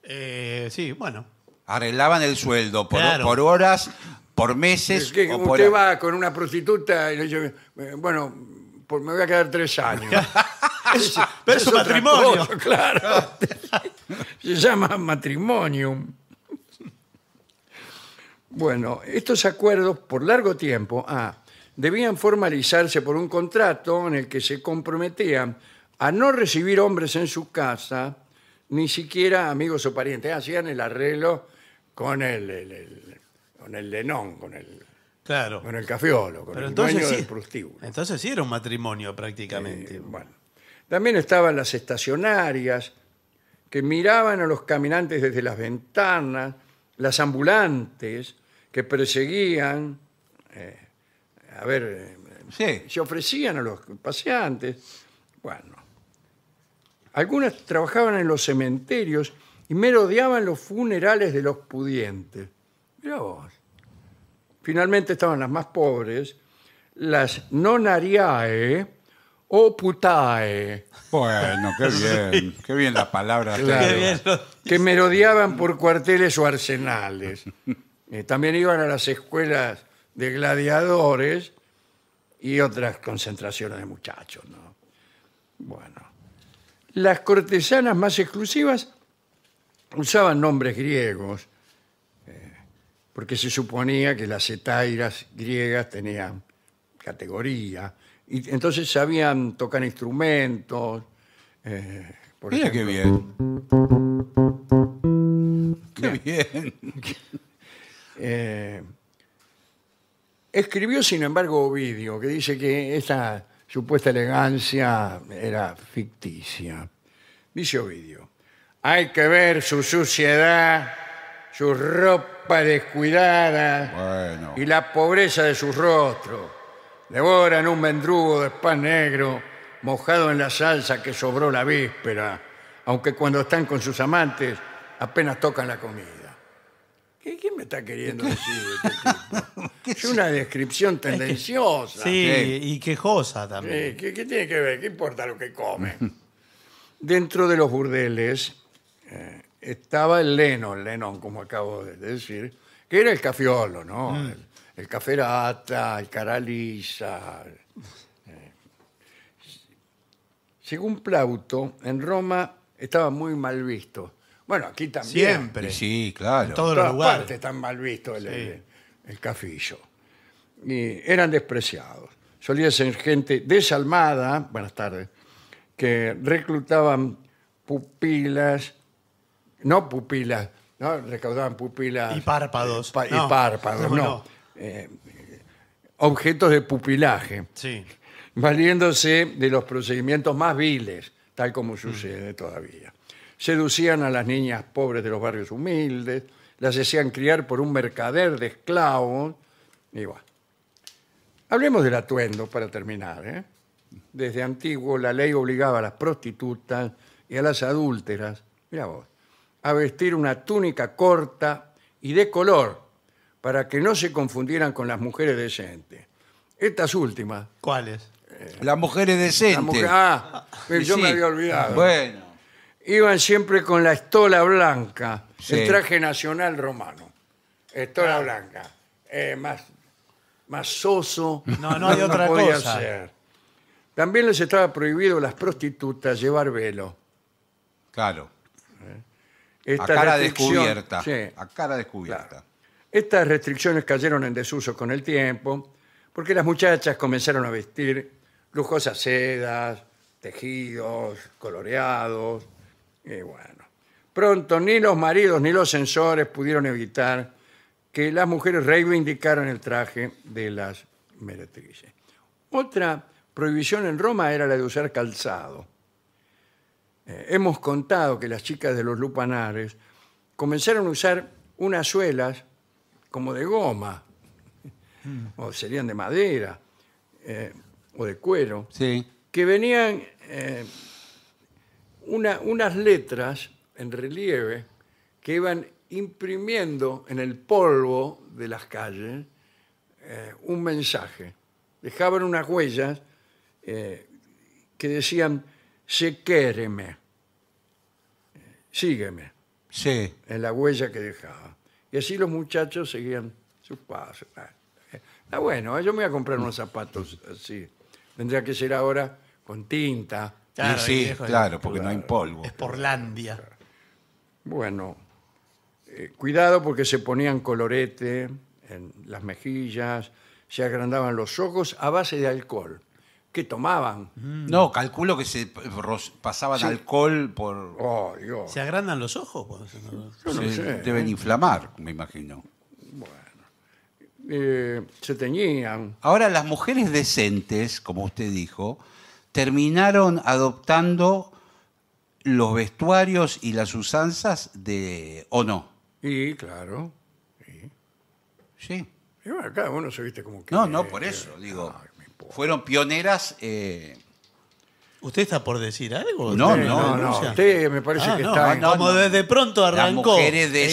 Eh, sí, bueno. Arreglaban el sueldo por, por horas, por meses Es que usted va con una prostituta y le dice, eh, bueno, me voy a quedar tres años. Pero es matrimonio. claro. Se llama matrimonio. Bueno, estos acuerdos por largo tiempo ah, debían formalizarse por un contrato en el que se comprometían a no recibir hombres en su casa, ni siquiera amigos o parientes. Hacían el arreglo con el, con el lenón, con el, Claro. con el cafiolo, con entonces dueño sí. del Entonces sí era un matrimonio prácticamente. Eh, bueno. También estaban las estacionarias que miraban a los caminantes desde las ventanas, las ambulantes que perseguían, eh, a ver, se ofrecían a los paseantes. Bueno, algunas trabajaban en los cementerios y merodeaban los funerales de los pudientes. Mirá vos. Finalmente estaban las más pobres, las nonariae o putae, Bueno, qué bien, qué bien la palabra. que merodeaban por cuarteles o arsenales. Eh, también iban a las escuelas de gladiadores y otras concentraciones de muchachos. ¿no? Bueno, las cortesanas más exclusivas usaban nombres griegos, eh, porque se suponía que las etairas griegas tenían categoría, y entonces sabían tocar instrumentos. Eh, Mira qué bien. Qué bien. Eh, escribió, sin embargo, Ovidio, que dice que esta supuesta elegancia era ficticia. Dice Ovidio, hay que ver su suciedad, su ropa descuidada y la pobreza de su rostro. Devoran un mendrugo de pan negro mojado en la salsa que sobró la víspera, aunque cuando están con sus amantes apenas tocan la comida. ¿Qué, me está queriendo decir este tipo? Es una descripción tendenciosa. Sí, y quejosa también. ¿Qué, tiene que ver? ¿Qué importa lo que come? Dentro de los burdeles eh, estaba el Lennon, Lennon, como acabo de decir, que era el cafiolo, ¿no? Mm. El, caferata, el caraliza. Eh, según Plauto, en Roma estaba muy mal visto bueno, aquí también. sí, claro. En todos todas partes están mal visto el, el- cafillo. Y eran despreciados. Solía ser gente desalmada, buenas tardes, que reclutaban pupilas, no pupilas, no recaudaban pupilas. Y párpados. Eh, y párpados, no. Eh, objetos de pupilaje Sí. valiéndose de los procedimientos más viles, tal como mm. sucede todavía seducían a las niñas pobres de los barrios humildes, las hacían criar por un mercader de esclavos. Y Hablemos del atuendo para terminar. ¿eh? Desde antiguo la ley obligaba a las prostitutas y a las adúlteras, mira vos, a vestir una túnica corta y de color para que no se confundieran con las mujeres decentes. Estas últimas. ¿Cuáles? Eh, las mujeres decentes. ah, yo me había olvidado. Bueno iban siempre con la estola blanca, el traje nacional romano. Estola ah. blanca. Eh, más, más soso. No, no hay otra cosa. También les estaba prohibido a las prostitutas llevar velo. Claro. Eh, a cara descubierta. A cara descubierta. Estas restricciones cayeron en desuso con el tiempo, porque las muchachas comenzaron a vestir lujosas sedas, tejidos, coloreados, y bueno, pronto ni los maridos ni los censores pudieron evitar que las mujeres reivindicaran el traje de las meretrices. Otra prohibición en Roma era la de usar calzado. Eh, hemos contado que las chicas de los lupanares comenzaron a usar unas suelas como de goma, mm. o serían de madera, eh, o de cuero, que venían eh, unas letras en relieve que iban imprimiendo en el polvo de las calles eh, un mensaje. Dejaban unas huellas eh, que decían, Sequéreme. sígueme, sí. en la huella que dejaba. Y así los muchachos seguían sus pasos. Ah, eh, ah, bueno, yo me voy a comprar unos zapatos así. Tendría que ser ahora con tinta sí, claro, porque no hay polvo. Es Porlandia. Bueno, eh, cuidado porque se ponían colorete en las mejillas, se agrandaban los ojos a base de alcohol. ¿Qué tomaban? Mm. No, calculo que se pasaban alcohol por... Oh, ¿Se agrandan los ojos? Pues, no se Deben inflamar, me imagino. Bueno. Eh, se teñían. Ahora, las mujeres decentes, como usted dijo, terminaron adoptando los vestuarios y las usanzas de... ¿O no? Y claro. Sí. bueno, cada uno se viste como que... No, no, por eso, digo. fueron pioneras eh, ¿Usted está por decir algo? No, no, no, Usted me parece ah, que está Como desde pronto arrancó. Las mujeres de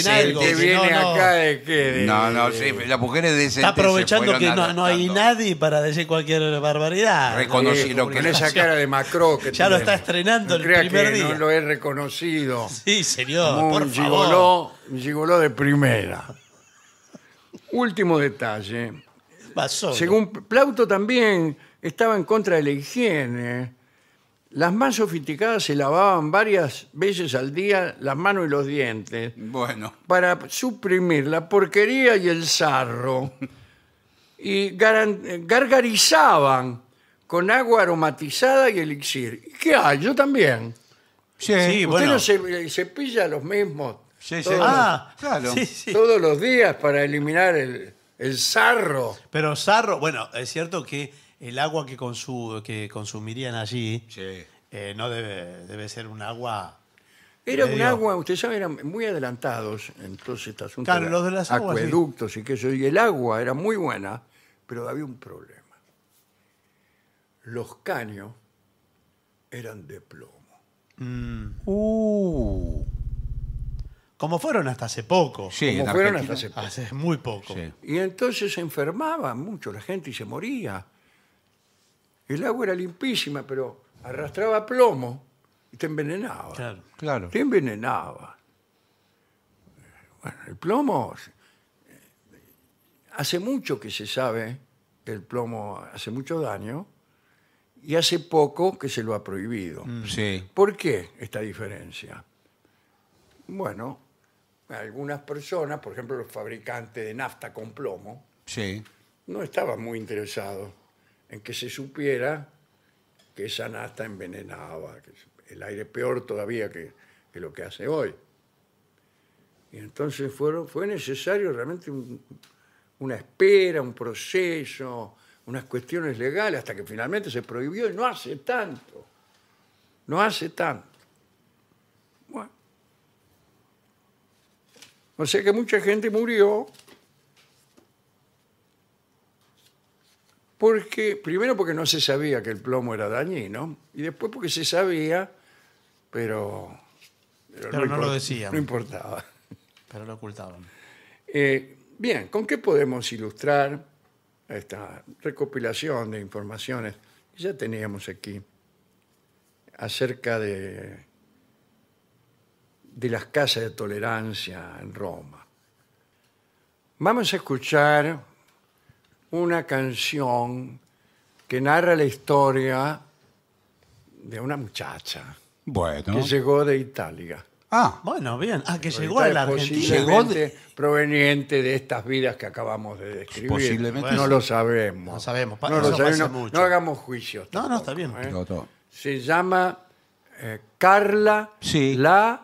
en viene no, acá de qué? no, no, sí, las mujeres de Está aprovechando que no, hay nadie para decir cualquier barbaridad. Reconocí lo que... Con esa cara de Macro que Ya lo está estrenando el primer día. no lo he reconocido. Sí, señor, por favor. gigoló, favor. de primera. Último detalle. Pasó. Según Plauto también estaba en contra de la higiene las más sofisticadas se lavaban varias veces al día las manos y los dientes Bueno, para suprimir la porquería y el sarro y gargarizaban con agua aromatizada y elixir. ¿Qué hay? Yo también. sí, Usted bueno. no se cepilla los mismos Ah, todos los días para eliminar el, el sarro. Pero Sarro, bueno, es cierto que el agua que, consumirían allí eh, no debe, ser un agua... Era eh, un agua, ustedes saben, eran muy adelantados en todo este asunto. Claro, los de las aguas, Acueductos y que eso. Y el agua era muy buena, pero había un problema. Los caños eran de plomo. Mm. Uh. Como fueron hasta hace poco. Sí, Como fueron hasta hace poco. Hace muy poco. Y entonces se enfermaba mucho la gente y se moría. El agua era limpísima, pero arrastraba plomo y te envenenaba. Claro, claro. Te envenenaba. Bueno, el plomo, eh, hace mucho que se sabe que el plomo hace mucho daño y hace poco que se lo ha prohibido. Mm. Sí. ¿Por qué esta diferencia? Bueno, algunas personas, por ejemplo los fabricantes de nafta con plomo, Sí. no estaban muy interesados en que se supiera que esa nata envenenaba, que el aire peor todavía que, lo que hace hoy. Y entonces fue necesario realmente una espera, un proceso, unas cuestiones legales, hasta que finalmente se prohibió y no hace tanto. No hace tanto. Bueno. O sea que mucha gente murió Porque, primero porque no se sabía que el plomo era dañino, y después porque se sabía, pero... Pero, no, lo decían. No importaba. Pero lo ocultaban. Eh, bien, ¿con qué podemos ilustrar esta recopilación de informaciones que ya teníamos aquí acerca de, de las casas de tolerancia en Roma? Vamos a escuchar una canción que narra la historia de una muchacha que llegó de Italia. Ah, Bueno, bien. Ah, que llegó a la Argentina. de proveniente de estas vidas que acabamos de describir. Posiblemente no lo sabemos. No sabemos, no- no hagamos juicios. No, no, está bien. ¿eh? Se llama eh, Carla La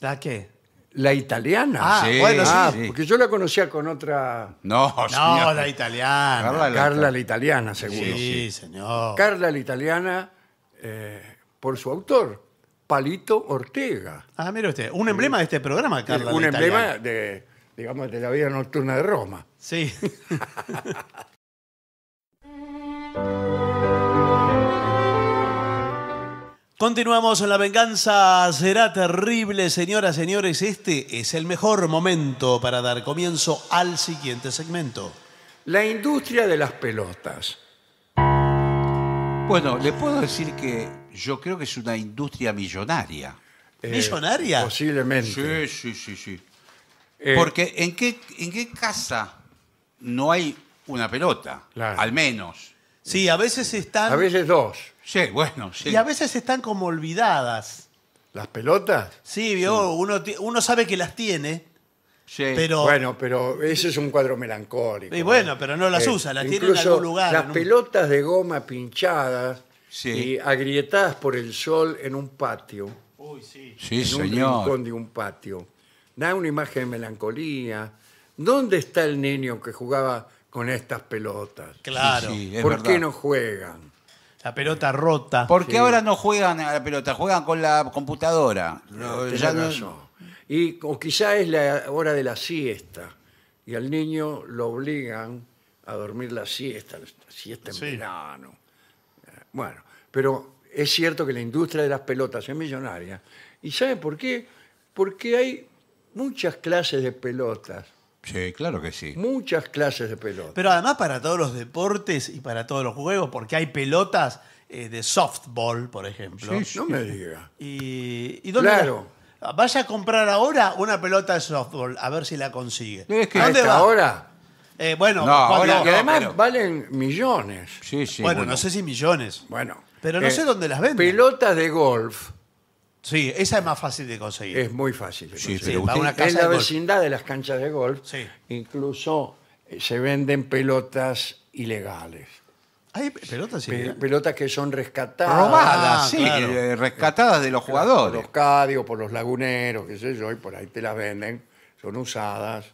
¿La qué? La italiana. Ah, bueno, sí. porque yo la conocía con otra. No, No, la italiana. Carla, la- italiana, seguro. sí, señor. Carla la italiana eh, por su autor, Palito Ortega. Ah, mire usted, un emblema de este programa, Carla. la un emblema de, digamos, de la vida nocturna de Roma. Sí. Continuamos en la venganza. Será terrible, señoras, señores. Este es el mejor momento para dar comienzo al siguiente segmento. La industria de las pelotas. Bueno, le puedo decir que yo creo que es una industria millonaria. Eh, ¿Millonaria? Posiblemente. Sí, sí, sí, sí. Eh, Porque ¿en qué, ¿en qué casa no hay una pelota? Al menos. Sí, a veces están... A veces dos. Sí, bueno, sí. Y a veces están como olvidadas. ¿Las pelotas? Sí, Uno, uno sabe que las tiene, Sí. pero... Bueno, pero ese es un cuadro melancólico. Y bueno, ¿eh? pero no las eh, usa, las tiene en algún lugar, Las pelotas de goma pinchadas y agrietadas por el sol en un patio, Uy, sí. sí, en un rincón de un patio. Da una imagen de melancolía. ¿Dónde está el niño que jugaba con estas pelotas? Claro. ¿Por qué no juegan? La pelota rota. ¿Por qué ahora no juegan a la pelota? Juegan con la computadora. Eh, ya no- Y o quizá es la hora de la siesta y al niño lo obligan a dormir la siesta, la siesta en verano. Eh, bueno, pero es cierto que la industria de las pelotas es millonaria. ¿Y saben por qué? Porque hay muchas clases de pelotas Sí, claro que sí. Muchas clases de pelota. Pero además para todos los deportes y para todos los juegos, porque hay pelotas eh, de softball, por ejemplo. Sí, No me diga. Y, dónde vaya a comprar ahora una pelota de softball, a ver si la consigue. ¿Dónde va? Eh, ahora? bueno, además valen millones. Sí, sí. Bueno, no sé si millones. Bueno. Pero no eh, sé dónde las venden. Pelotas de golf Sí, esa es más fácil de conseguir. Es muy fácil. en la vecindad de las canchas de golf, incluso eh, se venden pelotas ilegales. Hay pelotas ilegales. Pelotas que son rescatadas. robadas, ah, sí, eh, rescatadas de los jugadores. Por los cadios, por los laguneros, qué sé yo, y por ahí te las venden. Son usadas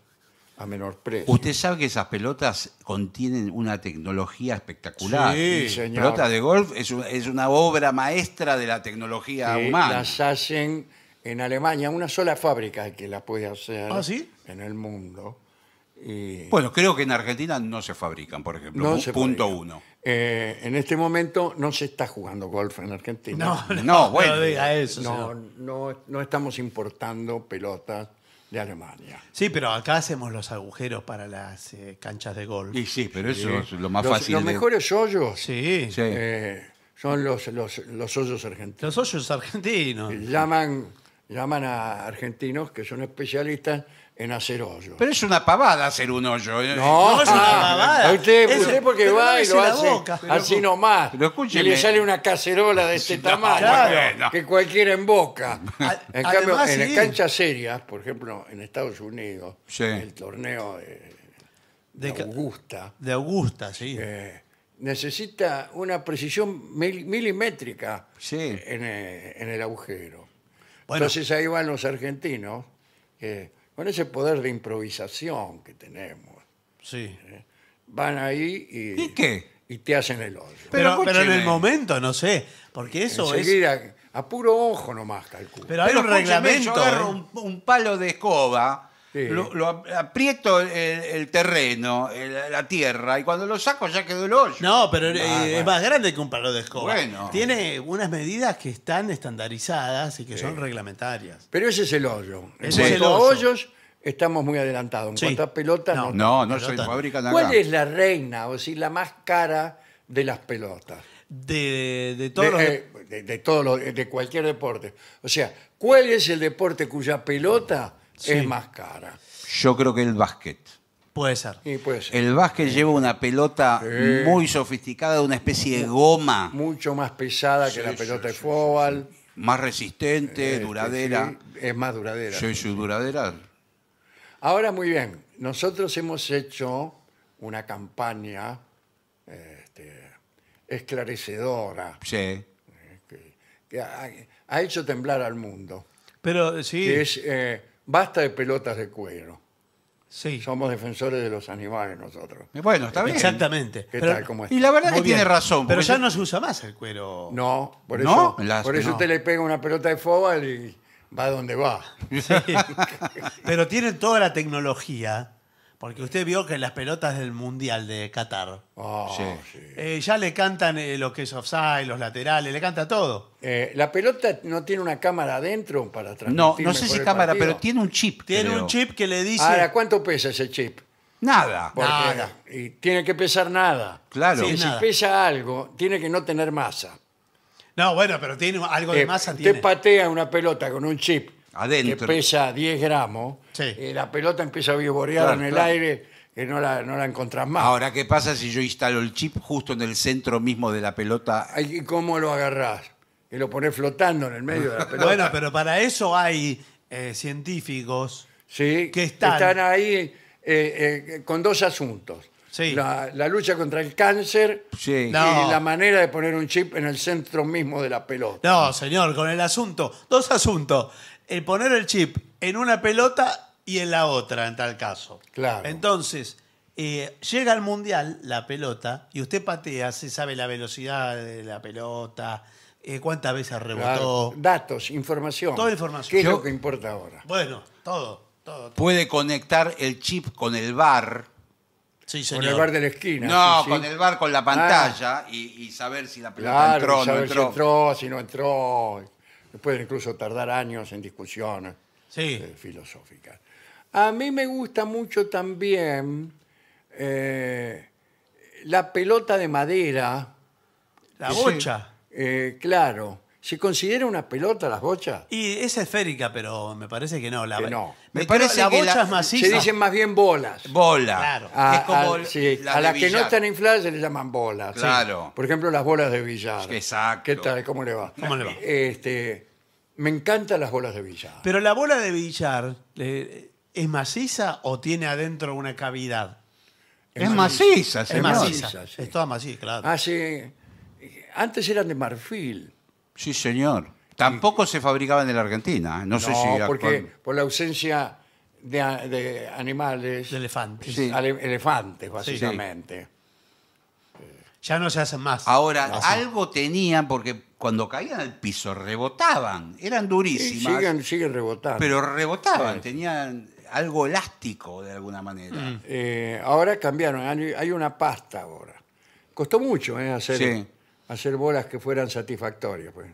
a menor precio. Usted sabe que esas pelotas contienen una tecnología espectacular. Sí, señor. Pelotas de golf es, una obra maestra de la tecnología humana. las hacen en Alemania, una sola fábrica que la puede hacer ¿Ah, en el mundo. Bueno, creo que en Argentina no se fabrican, por ejemplo. no Punto uno. Eh, en este momento no se está jugando golf en Argentina. No, bueno. no estamos importando pelotas de Alemania. Sí, pero acá hacemos los agujeros para las eh, canchas de golf. Y sí, pero eso es lo más fácil. los mejores hoyos eh, son los, los, los hoyos argentinos. Los hoyos argentinos. Llaman, llaman a argentinos que son especialistas en hacer hoyo. Pero es una pavada hacer un hoyo. ¿eh? No, es una pavada. Usted, porque va y lo hace así nomás. y le sale una cacerola de este tamaño que cualquiera en boca. En cambio, en canchas serias, por ejemplo, en Estados Unidos, el torneo de, Augusta de Augusta, sí. Eh, necesita una precisión milimétrica eh, en, el agujero. Entonces ahí van los argentinos con ese poder de improvisación que tenemos. Sí. ¿eh? Van ahí y, ¿Y qué? y te hacen el ojo. Pero, en el momento, no sé, porque eso Enseguida, es... A puro ojo nomás, calculo. Pero hay un reglamento. Yo agarro ¿eh? un, palo de escoba lo, aprieto el, terreno, la tierra, y cuando lo saco ya quedó el hoyo. No, pero eh, ah, es más grande que un palo de escoba. Tiene unas medidas que están estandarizadas y que son reglamentarias. Pero ese es el hoyo. En Ese hoyos, estamos muy adelantados. En cuanto a pelotas, no. No, no se Pelota. fabrican ¿Cuál es la reina, o sea, la más cara de las pelotas? De, de todos de, eh, todos de cualquier deporte. O sea, ¿cuál es el deporte cuya pelota es más cara. Yo creo que el básquet. Puede ser. El básquet lleva una pelota muy sofisticada, una especie de goma Mucho más pesada que la pelota de fútbol. más resistente, este, duradera. es más duradera. Sí, duradera. Ahora muy bien, nosotros hemos hecho una campaña este, esclarecedora Sí. Eh, que, ha, hecho temblar al mundo. Pero sí, eh, basta de pelotas de cuero. Sí. Somos defensores de los animales nosotros. Bueno, está bien. Exactamente. Y la verdad es que tiene razón. Pero ya no se usa más el cuero. No, por eso, por eso usted le pega una pelota de fóbal y va donde va. Pero tiene toda la tecnología porque usted vio que en las pelotas del Mundial de Qatar ah, eh, ya le cantan eh, lo que es offside, los laterales, le canta todo. Eh, ¿La pelota no tiene una cámara adentro para transmitir? No, no sé si cámara, pero tiene un chip. Tiene un chip que le dice. Ahora, ¿cuánto pesa ese chip? Nada. Porque- Y tiene que pesar nada. Claro. si pesa algo, tiene que no tener masa. No, bueno, pero tiene algo de masa. usted patea una pelota con un chip Adentro. que pesa 10 gramos, eh, la pelota empieza a vivorear en el aire que no la, no la encontrás más. Ahora, ¿qué pasa si yo instalo el chip justo en el centro mismo de la pelota? ¿y ¿Cómo lo agarrás? ¿Y lo pones flotando en el medio de la pelota. Bueno, pero para eso hay eh, científicos. Sí, que están, ahí eh, con dos asuntos. La, lucha contra el cáncer y la manera de poner un chip en el centro mismo de la pelota. No, señor, con el asunto. Dos asuntos el poner el chip en una pelota y en la otra, en tal caso. Claro. Entonces, eh, llega al mundial la pelota y usted patea, se sabe la velocidad de la pelota, eh, cuántas veces rebotó. Datos, información. Toda información. ¿Qué es lo que importa ahora? Bueno, todo, todo. Puede conectar el chip con el bar. Sí, Con el bar de la esquina. No, con el bar, con la pantalla ah. y, saber si la pelota entró o no si entró, si no entró puede incluso tardar años en discusiones eh, eh, filosóficas. A mí me gusta mucho también eh, la pelota de madera. La bocha. claro, ¿Se considera una pelota las bochas? Y es esférica, pero me parece que no. La, no. Me, parece que Se dicen más bien bolas. Bola. Claro. A, como las que no están infladas se le llaman bolas. Claro. Por ejemplo, las bolas de billar. Exacto. ¿Qué tal? ¿Cómo le va? ¿Cómo le va? Este, me encantan las bolas de billar. Pero la bola de billar, eh, ¿es maciza o tiene adentro una cavidad? Es maciza, Es maciza. Es toda maciza, claro. Ah, antes eran de marfil. Sí, señor. Tampoco se fabricaban en la Argentina. ¿eh? No, sé si. No, porque por la ausencia de, animales, de elefantes. elefantes, básicamente. Ya no se hacen más. Ahora, algo tenían porque cuando caían al piso rebotaban. Eran durísimas. siguen, siguen rebotando. Pero rebotaban. Tenían algo elástico de alguna manera. Mm. Eh, ahora cambiaron, hay, una pasta ahora. Costó mucho ¿eh? hacer hacer bolas que fueran satisfactorias. Pues.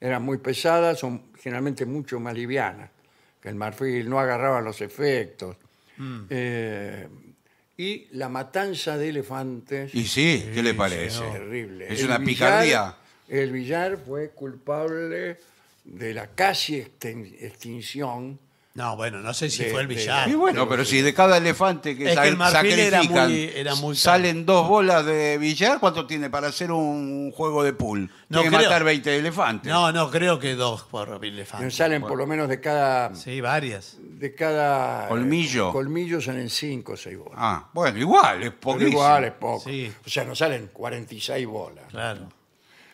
Eran muy pesadas, son generalmente mucho más livianas que el marfil, no agarraba los efectos. Mm. Eh, y la matanza de elefantes. Y sí, ¿qué le parece? Es terrible. Es una picardía. El billar fue culpable de la casi extinción no, bueno, no sé si fue el billar. bueno, pero si de cada elefante que, el era salen dos bolas de billar, ¿cuánto tiene para hacer un juego de pool? No tiene que matar 20 elefantes. No, no, creo que dos por elefante. salen por lo menos de cada. Sí, varias. De cada. Colmillo. Eh, colmillo salen cinco o 6 bolas. Ah, bueno, igual, es poco. igual es poco. O sea, nos salen 46 bolas. Claro.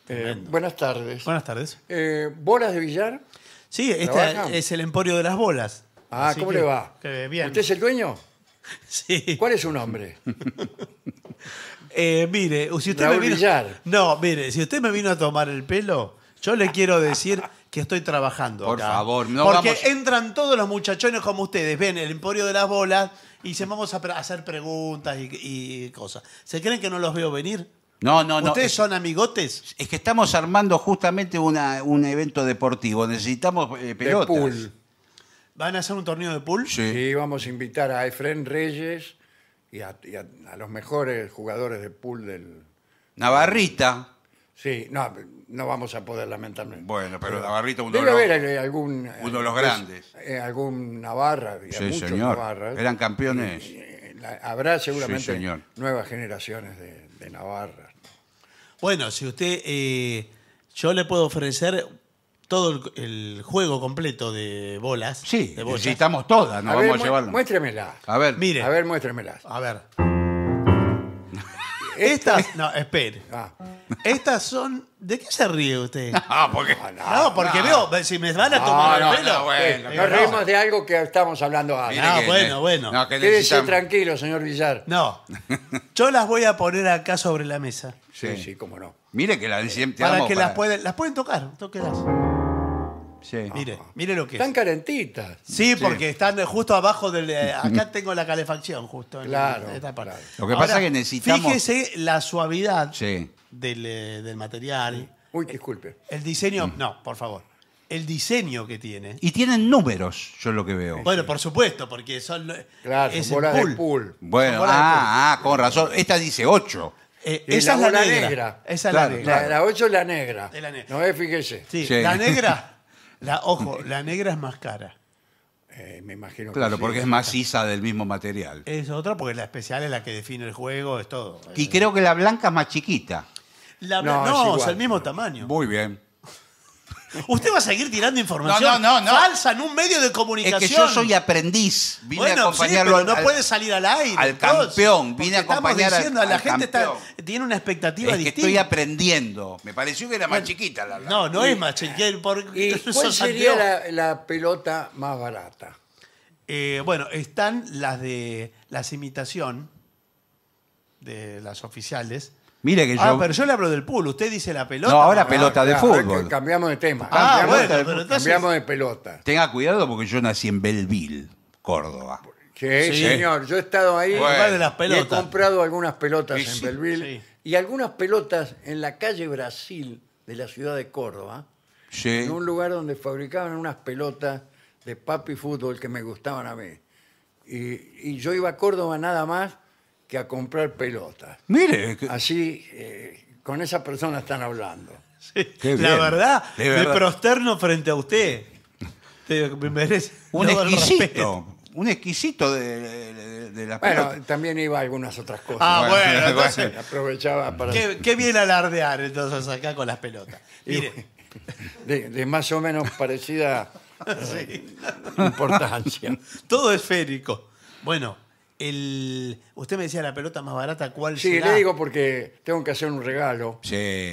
Eh, buenas tardes. Buenas tardes. Eh, ¿Bolas de billar? Sí, este es el emporio de las bolas. Ah, ¿cómo le va? bien. ¿Usted es el dueño? Sí. ¿Cuál es su nombre? Eh, mire, si usted me vino, No, mire, si usted me vino a tomar el pelo, yo le quiero decir que estoy trabajando. Por favor, no Porque entran todos los muchachones como ustedes, ven el emporio de las bolas y se vamos a hacer preguntas y, y cosas. ¿Se creen que no los veo venir? No, no, no. ¿Ustedes son amigotes? Es que estamos armando justamente un evento deportivo. Necesitamos eh, De pool. ¿Van a hacer un torneo de pool? Sí. Sí, vamos a invitar a Efren Reyes y a, los mejores jugadores de pool del... Navarrita. Sí, no, no vamos a poder, lamentarme. Bueno, pero Navarrita uno de los- eh, eh, uno de los grandes. algún Navarra, Sí, señor. Eran campeones. habrá seguramente nuevas generaciones de Navarra. Bueno, si usted, eh, yo le puedo ofrecer todo el, juego completo de bolas. Sí, necesitamos todas, nos A vamos a llevarlas. muéstremelas. A ver, Mire, A ver, muéstremelas. A ver. Este Estas, no, espere. Ah. Estas son. ¿De qué se ríe usted? Ah, porque... No, porque veo, si me van a tomar el pelo. bueno, este, nos de algo que estamos hablando ahora. No, bueno, bueno. Quédese tranquilo, señor Villar. No. Yo las voy a poner acá sobre la mesa. Sí, sí, cómo no. Mire que la de siempre. Para que las, pueden, las pueden tocar, tóquelas. Sí. Mire, mire lo que es. Están calentitas. Sí, porque están justo abajo del. Eh, acá tengo la calefacción, justo. Claro, esta parte. Lo que pasa es que necesitamos- Fíjese la suavidad eh, del, material. Uy, disculpe. El diseño. Mm. No, por favor. El diseño que tiene. Y tienen números, yo lo que veo. Bueno, por supuesto, porque son. Eh, claro, es bolas pool. Bueno, ah, ah, con razón. Esta dice 8. Eh, esa es la, negra. Esa la negra. 8 es la negra. la No, es fíjese. La negra, la, ojo, la negra es más cara. Eh, me imagino Claro, porque es más maciza del mismo material. Es otra porque la especial es la que define el juego, es todo. Y creo que la blanca es más chiquita. No, no, es el mismo tamaño. Muy bien. Usted va a seguir tirando información falsa en un medio de comunicación. Es que yo soy aprendiz. Vine bueno, a acompañarlo sí, no puede salir al aire. Al campeón. Vine a acompañar estamos diciendo, la gente tiene una expectativa es que Estoy aprendiendo. Me pareció que era más chiquita la, verdad. No, no es más chiquita. ¿Cuál sería la, pelota más barata? Eh, bueno, están las de las imitación de las oficiales Mire que ah, yo. Ah, pero yo le hablo del pool. Usted dice la pelota. No, ahora pelota de ah, fútbol. cambiamos de tema. Ah, cambiamos, de pelota. Tenga cuidado porque yo nací en Belleville, Córdoba. Sí, señor. Yo he estado ahí de las pelotas. he comprado algunas pelotas en Belleville y algunas pelotas en la calle Brasil de la ciudad de Córdoba, Sí. en un lugar donde fabricaban unas pelotas de papi fútbol que me gustaban a mí. y yo iba a Córdoba nada más que a comprar pelotas. Mire, Así, eh, con esa persona están hablando. la verdad, me prosterno frente a usted. me merece un exquisito. Un exquisito de, la Bueno, también iba algunas otras cosas. Ah, bueno, Aprovechaba para... qué, bien alardear entonces acá con las pelotas. Mire, De, más o menos parecida eh, importancia. todo esférico. Bueno, el, usted me decía la pelota más barata, ¿cuál Sí, le digo porque tengo que hacer un regalo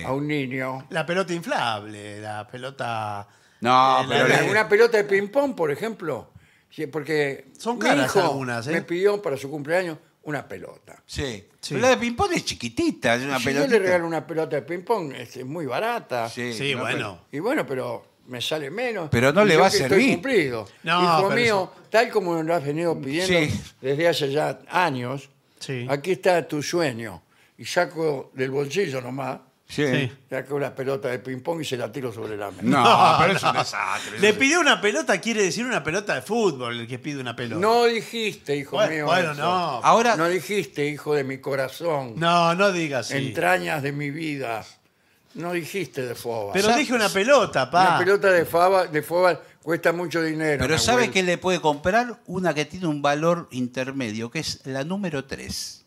a un niño. La pelota inflable, la pelota... No, eh, pero Una pelota de ping-pong, por ejemplo. Sí, Porque Son mi hijo ¿eh? me pidió para su cumpleaños una pelota. Sí. Pero la de ping-pong es chiquitita, una si yo le regalo una pelota de ping-pong, es muy barata. Sí, bueno. Y bueno, pero me sale menos. Pero no le va a servir. estoy cumplido. Hijo mío, tal como lo has venido pidiendo desde hace ya años, aquí está tu sueño. Y saco del bolsillo nomás, saco una pelota de ping-pong y se la tiro sobre la mesa. No, pero es un desastre. Le pide una pelota, quiere decir una pelota de fútbol, el que pide una pelota. No dijiste, hijo mío. bueno, no. Ahora, No dijiste, hijo de mi corazón. No, no digas así. entrañas de mi vida. No dijiste de fava. Pero dije una pelota, pa. Una pelota de fava, de cuesta mucho dinero. Pero ¿sabe que le puede comprar? Una que tiene un valor intermedio, que es la número 3.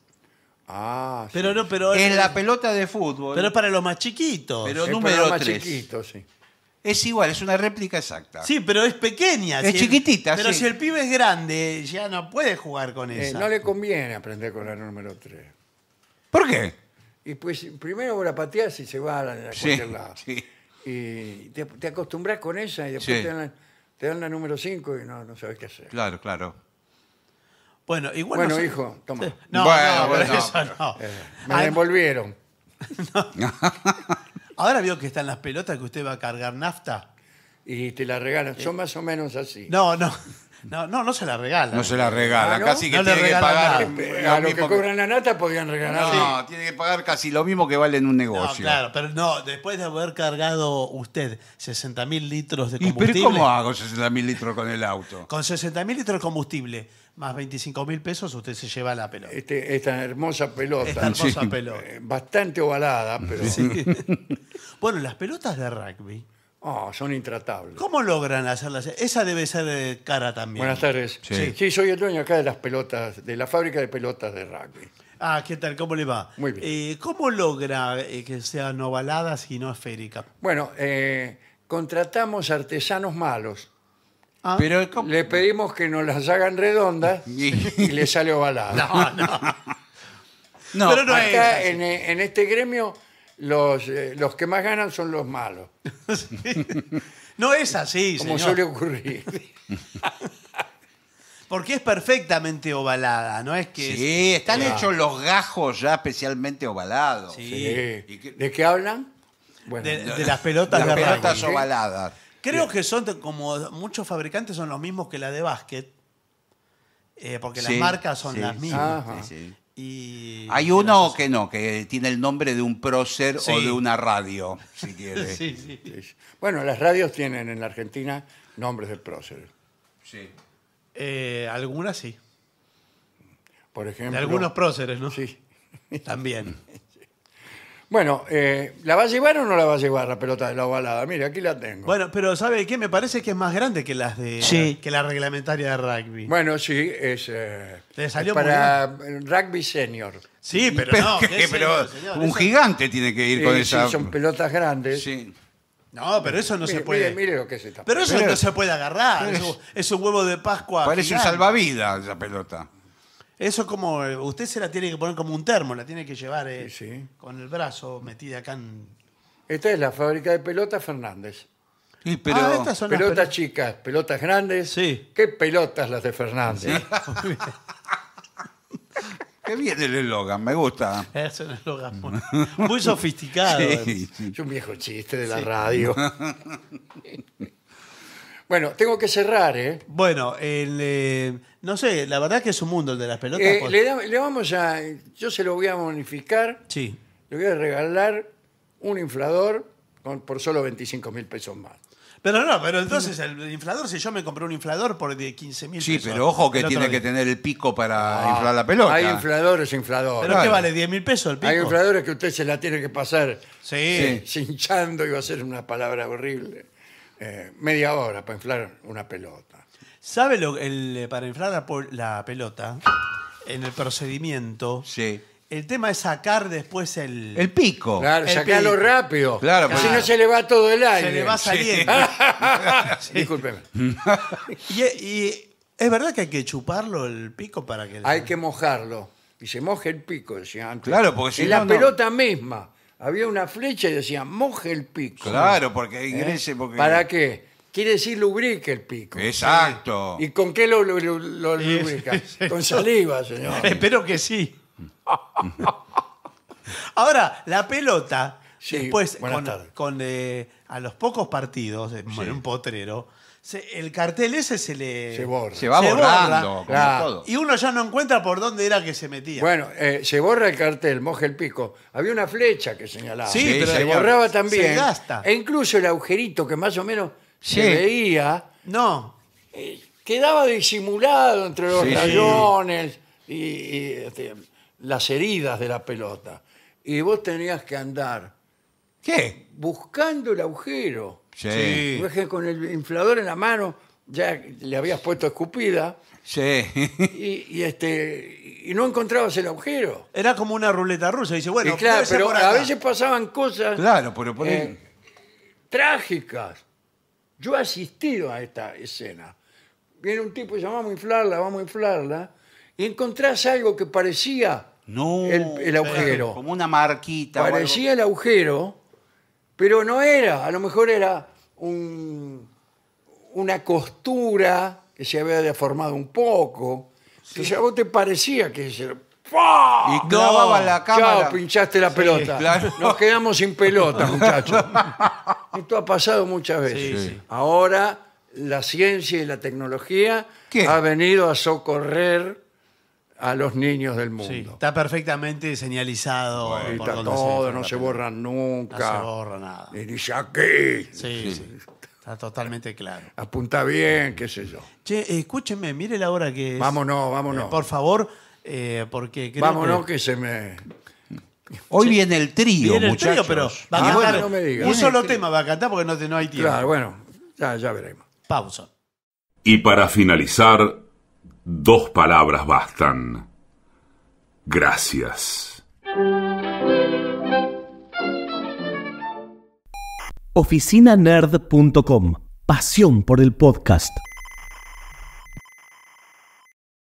Ah, Pero sí. no, pero es eh, la pelota de fútbol. Pero es para los más chiquitos. Pero Es número para más Es igual, es una réplica exacta. Sí, pero es pequeña. Es chiquitita, Pero si el pibe es grande, ya no puede jugar con eso. Eh, esa. no le conviene aprender con la número 3. ¿Por qué? Y pues primero la pateas y se va a, la, Y te, acostumbras con esa y después te, dan la, número 5 y no, no sabes qué hacer. Claro, claro. Bueno, igual. Bueno, hijo, toma. No, eso no. Eh, me la envolvieron. ahora veo que están las pelotas que usted va a cargar nafta. Y te la regalan. Eh. Son más o menos así. No, no. No, no, se la regala. No se la regala, casi que tiene que pagar. A los que cobran la nata podían regalar. No, tiene que pagar casi lo mismo que vale en un No, negocio. claro, pero no, después de haber cargado usted mil litros de combustible. pero cómo hago 60 mil litros con el auto? Con mil litros de combustible más mil pesos, usted se lleva la pelota. Este- esta hermosa pelota. Esta hermosa pelota. Eh, bastante ovalada, pero bueno, las pelotas de rugby Oh, son intratables. ¿Cómo logran hacerlas? Esa debe ser de cara también. Buenas tardes. Sí. soy el dueño acá de las pelotas, de la fábrica de pelotas de rugby. Ah, ¿qué tal? ¿Cómo le va? Muy bien. Eh, ¿Cómo logra eh, que sean ovaladas y no esféricas? Bueno, eh, contratamos artesanos malos. Ah. Pero, Le pedimos que nos las hagan redondas y le sale ovalada. No, no. en, en este gremio los, eh, los que más ganan son los malos, No es así, como suele ocurrir. Porque es perfectamente ovalada, no es que... Sí, están hechos los gajos ya especialmente ovalados. Sí. ¿De qué hablan? De, las pelotas Las pelotas ovaladas. Creo que son como muchos fabricantes son los mismos que la de básquet, eh, porque las marcas son las mismas. sí. Hay uno que no, que tiene el nombre de un prócer o de una radio, si quiere. Sí, sí. Bueno, las radios tienen en la Argentina nombres de prócer Sí. Eh, algunas sí. Por ejemplo. De algunos próceres, ¿no? Sí. También. Bueno, eh, ¿la va a llevar o no la va a llevar la pelota de la ovalada? Mire, aquí la tengo. Bueno, pero ¿sabe qué? Me parece que es más grande que las de que la reglamentaria de rugby. Bueno, sí, es, eh, salió para rugby senior. sí, pero, no. pero un gigante tiene que ir con eh, esa... sí, son pelotas grandes. Sí. No, pero eso no se puede. mire, lo que se está. Pero eso no se puede agarrar. es, un, huevo de Pascua. Parece un salvavidas esa pelota. Eso como, eh, usted se la tiene que poner como un termo, la tiene que llevar eh, con el brazo metida acá en... Esta es la fábrica de pelotas Fernández. pero, ah, Pelotas chicas, pelotas grandes. Sí. ¿Qué pelotas las de Fernández? Qué bien el eslogan, me gusta. es un eslogan Muy sofisticado. Sí, Es un viejo chiste de la radio. Bueno, tengo que cerrar, ¿eh? Bueno, eh, no sé, la verdad que es un mundo el de las pelotas. Eh, pues. le, vamos a. Yo se lo voy a bonificar. Sí. Le voy a regalar un inflador con- por solo 25 mil pesos más. Pero no, pero entonces el inflador, si yo me compré un inflador por de 15 mil Sí, pero ojo que tiene que tener el pico para inflar la pelota. Hay infladores, infladores. Pero qué vale? ¿10 mil pesos el pico? Hay infladores que usted se la tiene que pasar Sí. Eh, y va iba a ser una palabra horrible. Eh, media hora para inflar una pelota. ¿Sabe lo el, eh, para inflar la, pelota? En el procedimiento. Sí. El tema es sacar después el. El pico. Claro, sacarlo rápido. Claro, Así no se le va todo el aire. se le va saliendo. Discúlpeme. Y, es verdad que hay que chuparlo el pico para que. Hay que mojarlo. Y se moje el pico, decía Claro, porque si Y la pelota misma había una flecha y decía, moje el pico. Claro, porque ¿Eh? ingrese, porque... ¿Para qué? Quiere decir lubrique el pico. Exacto. ¿Eh? ¿Y con qué lo, lubricas? con saliva, señor. Espero que sí. Ahora, la pelota, después, con, eh, a los pocos partidos, en un potrero, el cartel ese se le. Se va borrando, Y uno ya no encuentra por dónde era que se metía. Bueno, eh, se borra el cartel, moje el pico. Había una flecha que señalaba. Sí, pero se borraba también. E incluso el agujerito que más o menos se veía No. Eh, quedaba disimulado entre los y, este, las heridas de la pelota. Y vos tenías que andar ¿Qué? buscando el agujero. Sí. con el inflador en la mano ya le habías puesto escupida Sí. Y, este y no encontrabas el agujero. Era como una ruleta rusa. Dice, bueno, pero a veces pasaban cosas Claro, eh, trágicas. Yo he asistido a esta escena. Viene un tipo y dice, vamos a inflarla, vamos a inflarla. Y encontrás algo que parecía el- agujero. Como una marquita. parecía el agujero pero no era, a lo mejor era una costura que se había deformado un poco. que Entonces a vos te parecía que se... Y clavaba la cámara. Chao, pinchaste la pelota. Nos quedamos sin pelota, muchachos. Esto ha pasado muchas veces. Ahora la ciencia y la tecnología ha venido a socorrer a los niños del mundo. está perfectamente señalizado. por está todo, no se borra nunca. No se borra nada. Y dice aquí. Sí, sí. Está totalmente claro. Apunta bien, qué sé yo. Che, escúcheme, mire la hora que es. Vámonos, vámonos. Eh, por favor, eh, porque creo Vámonos que... se me... Hoy viene el trío, viene el Trío, pero ah, va a cantar no me un solo tema va a cantar porque no, no hay tiempo. Claro, bueno, ya, ya veremos. Pausa. Y para finalizar, Dos palabras bastan. Gracias. Oficinanerd.com. Pasión por el podcast.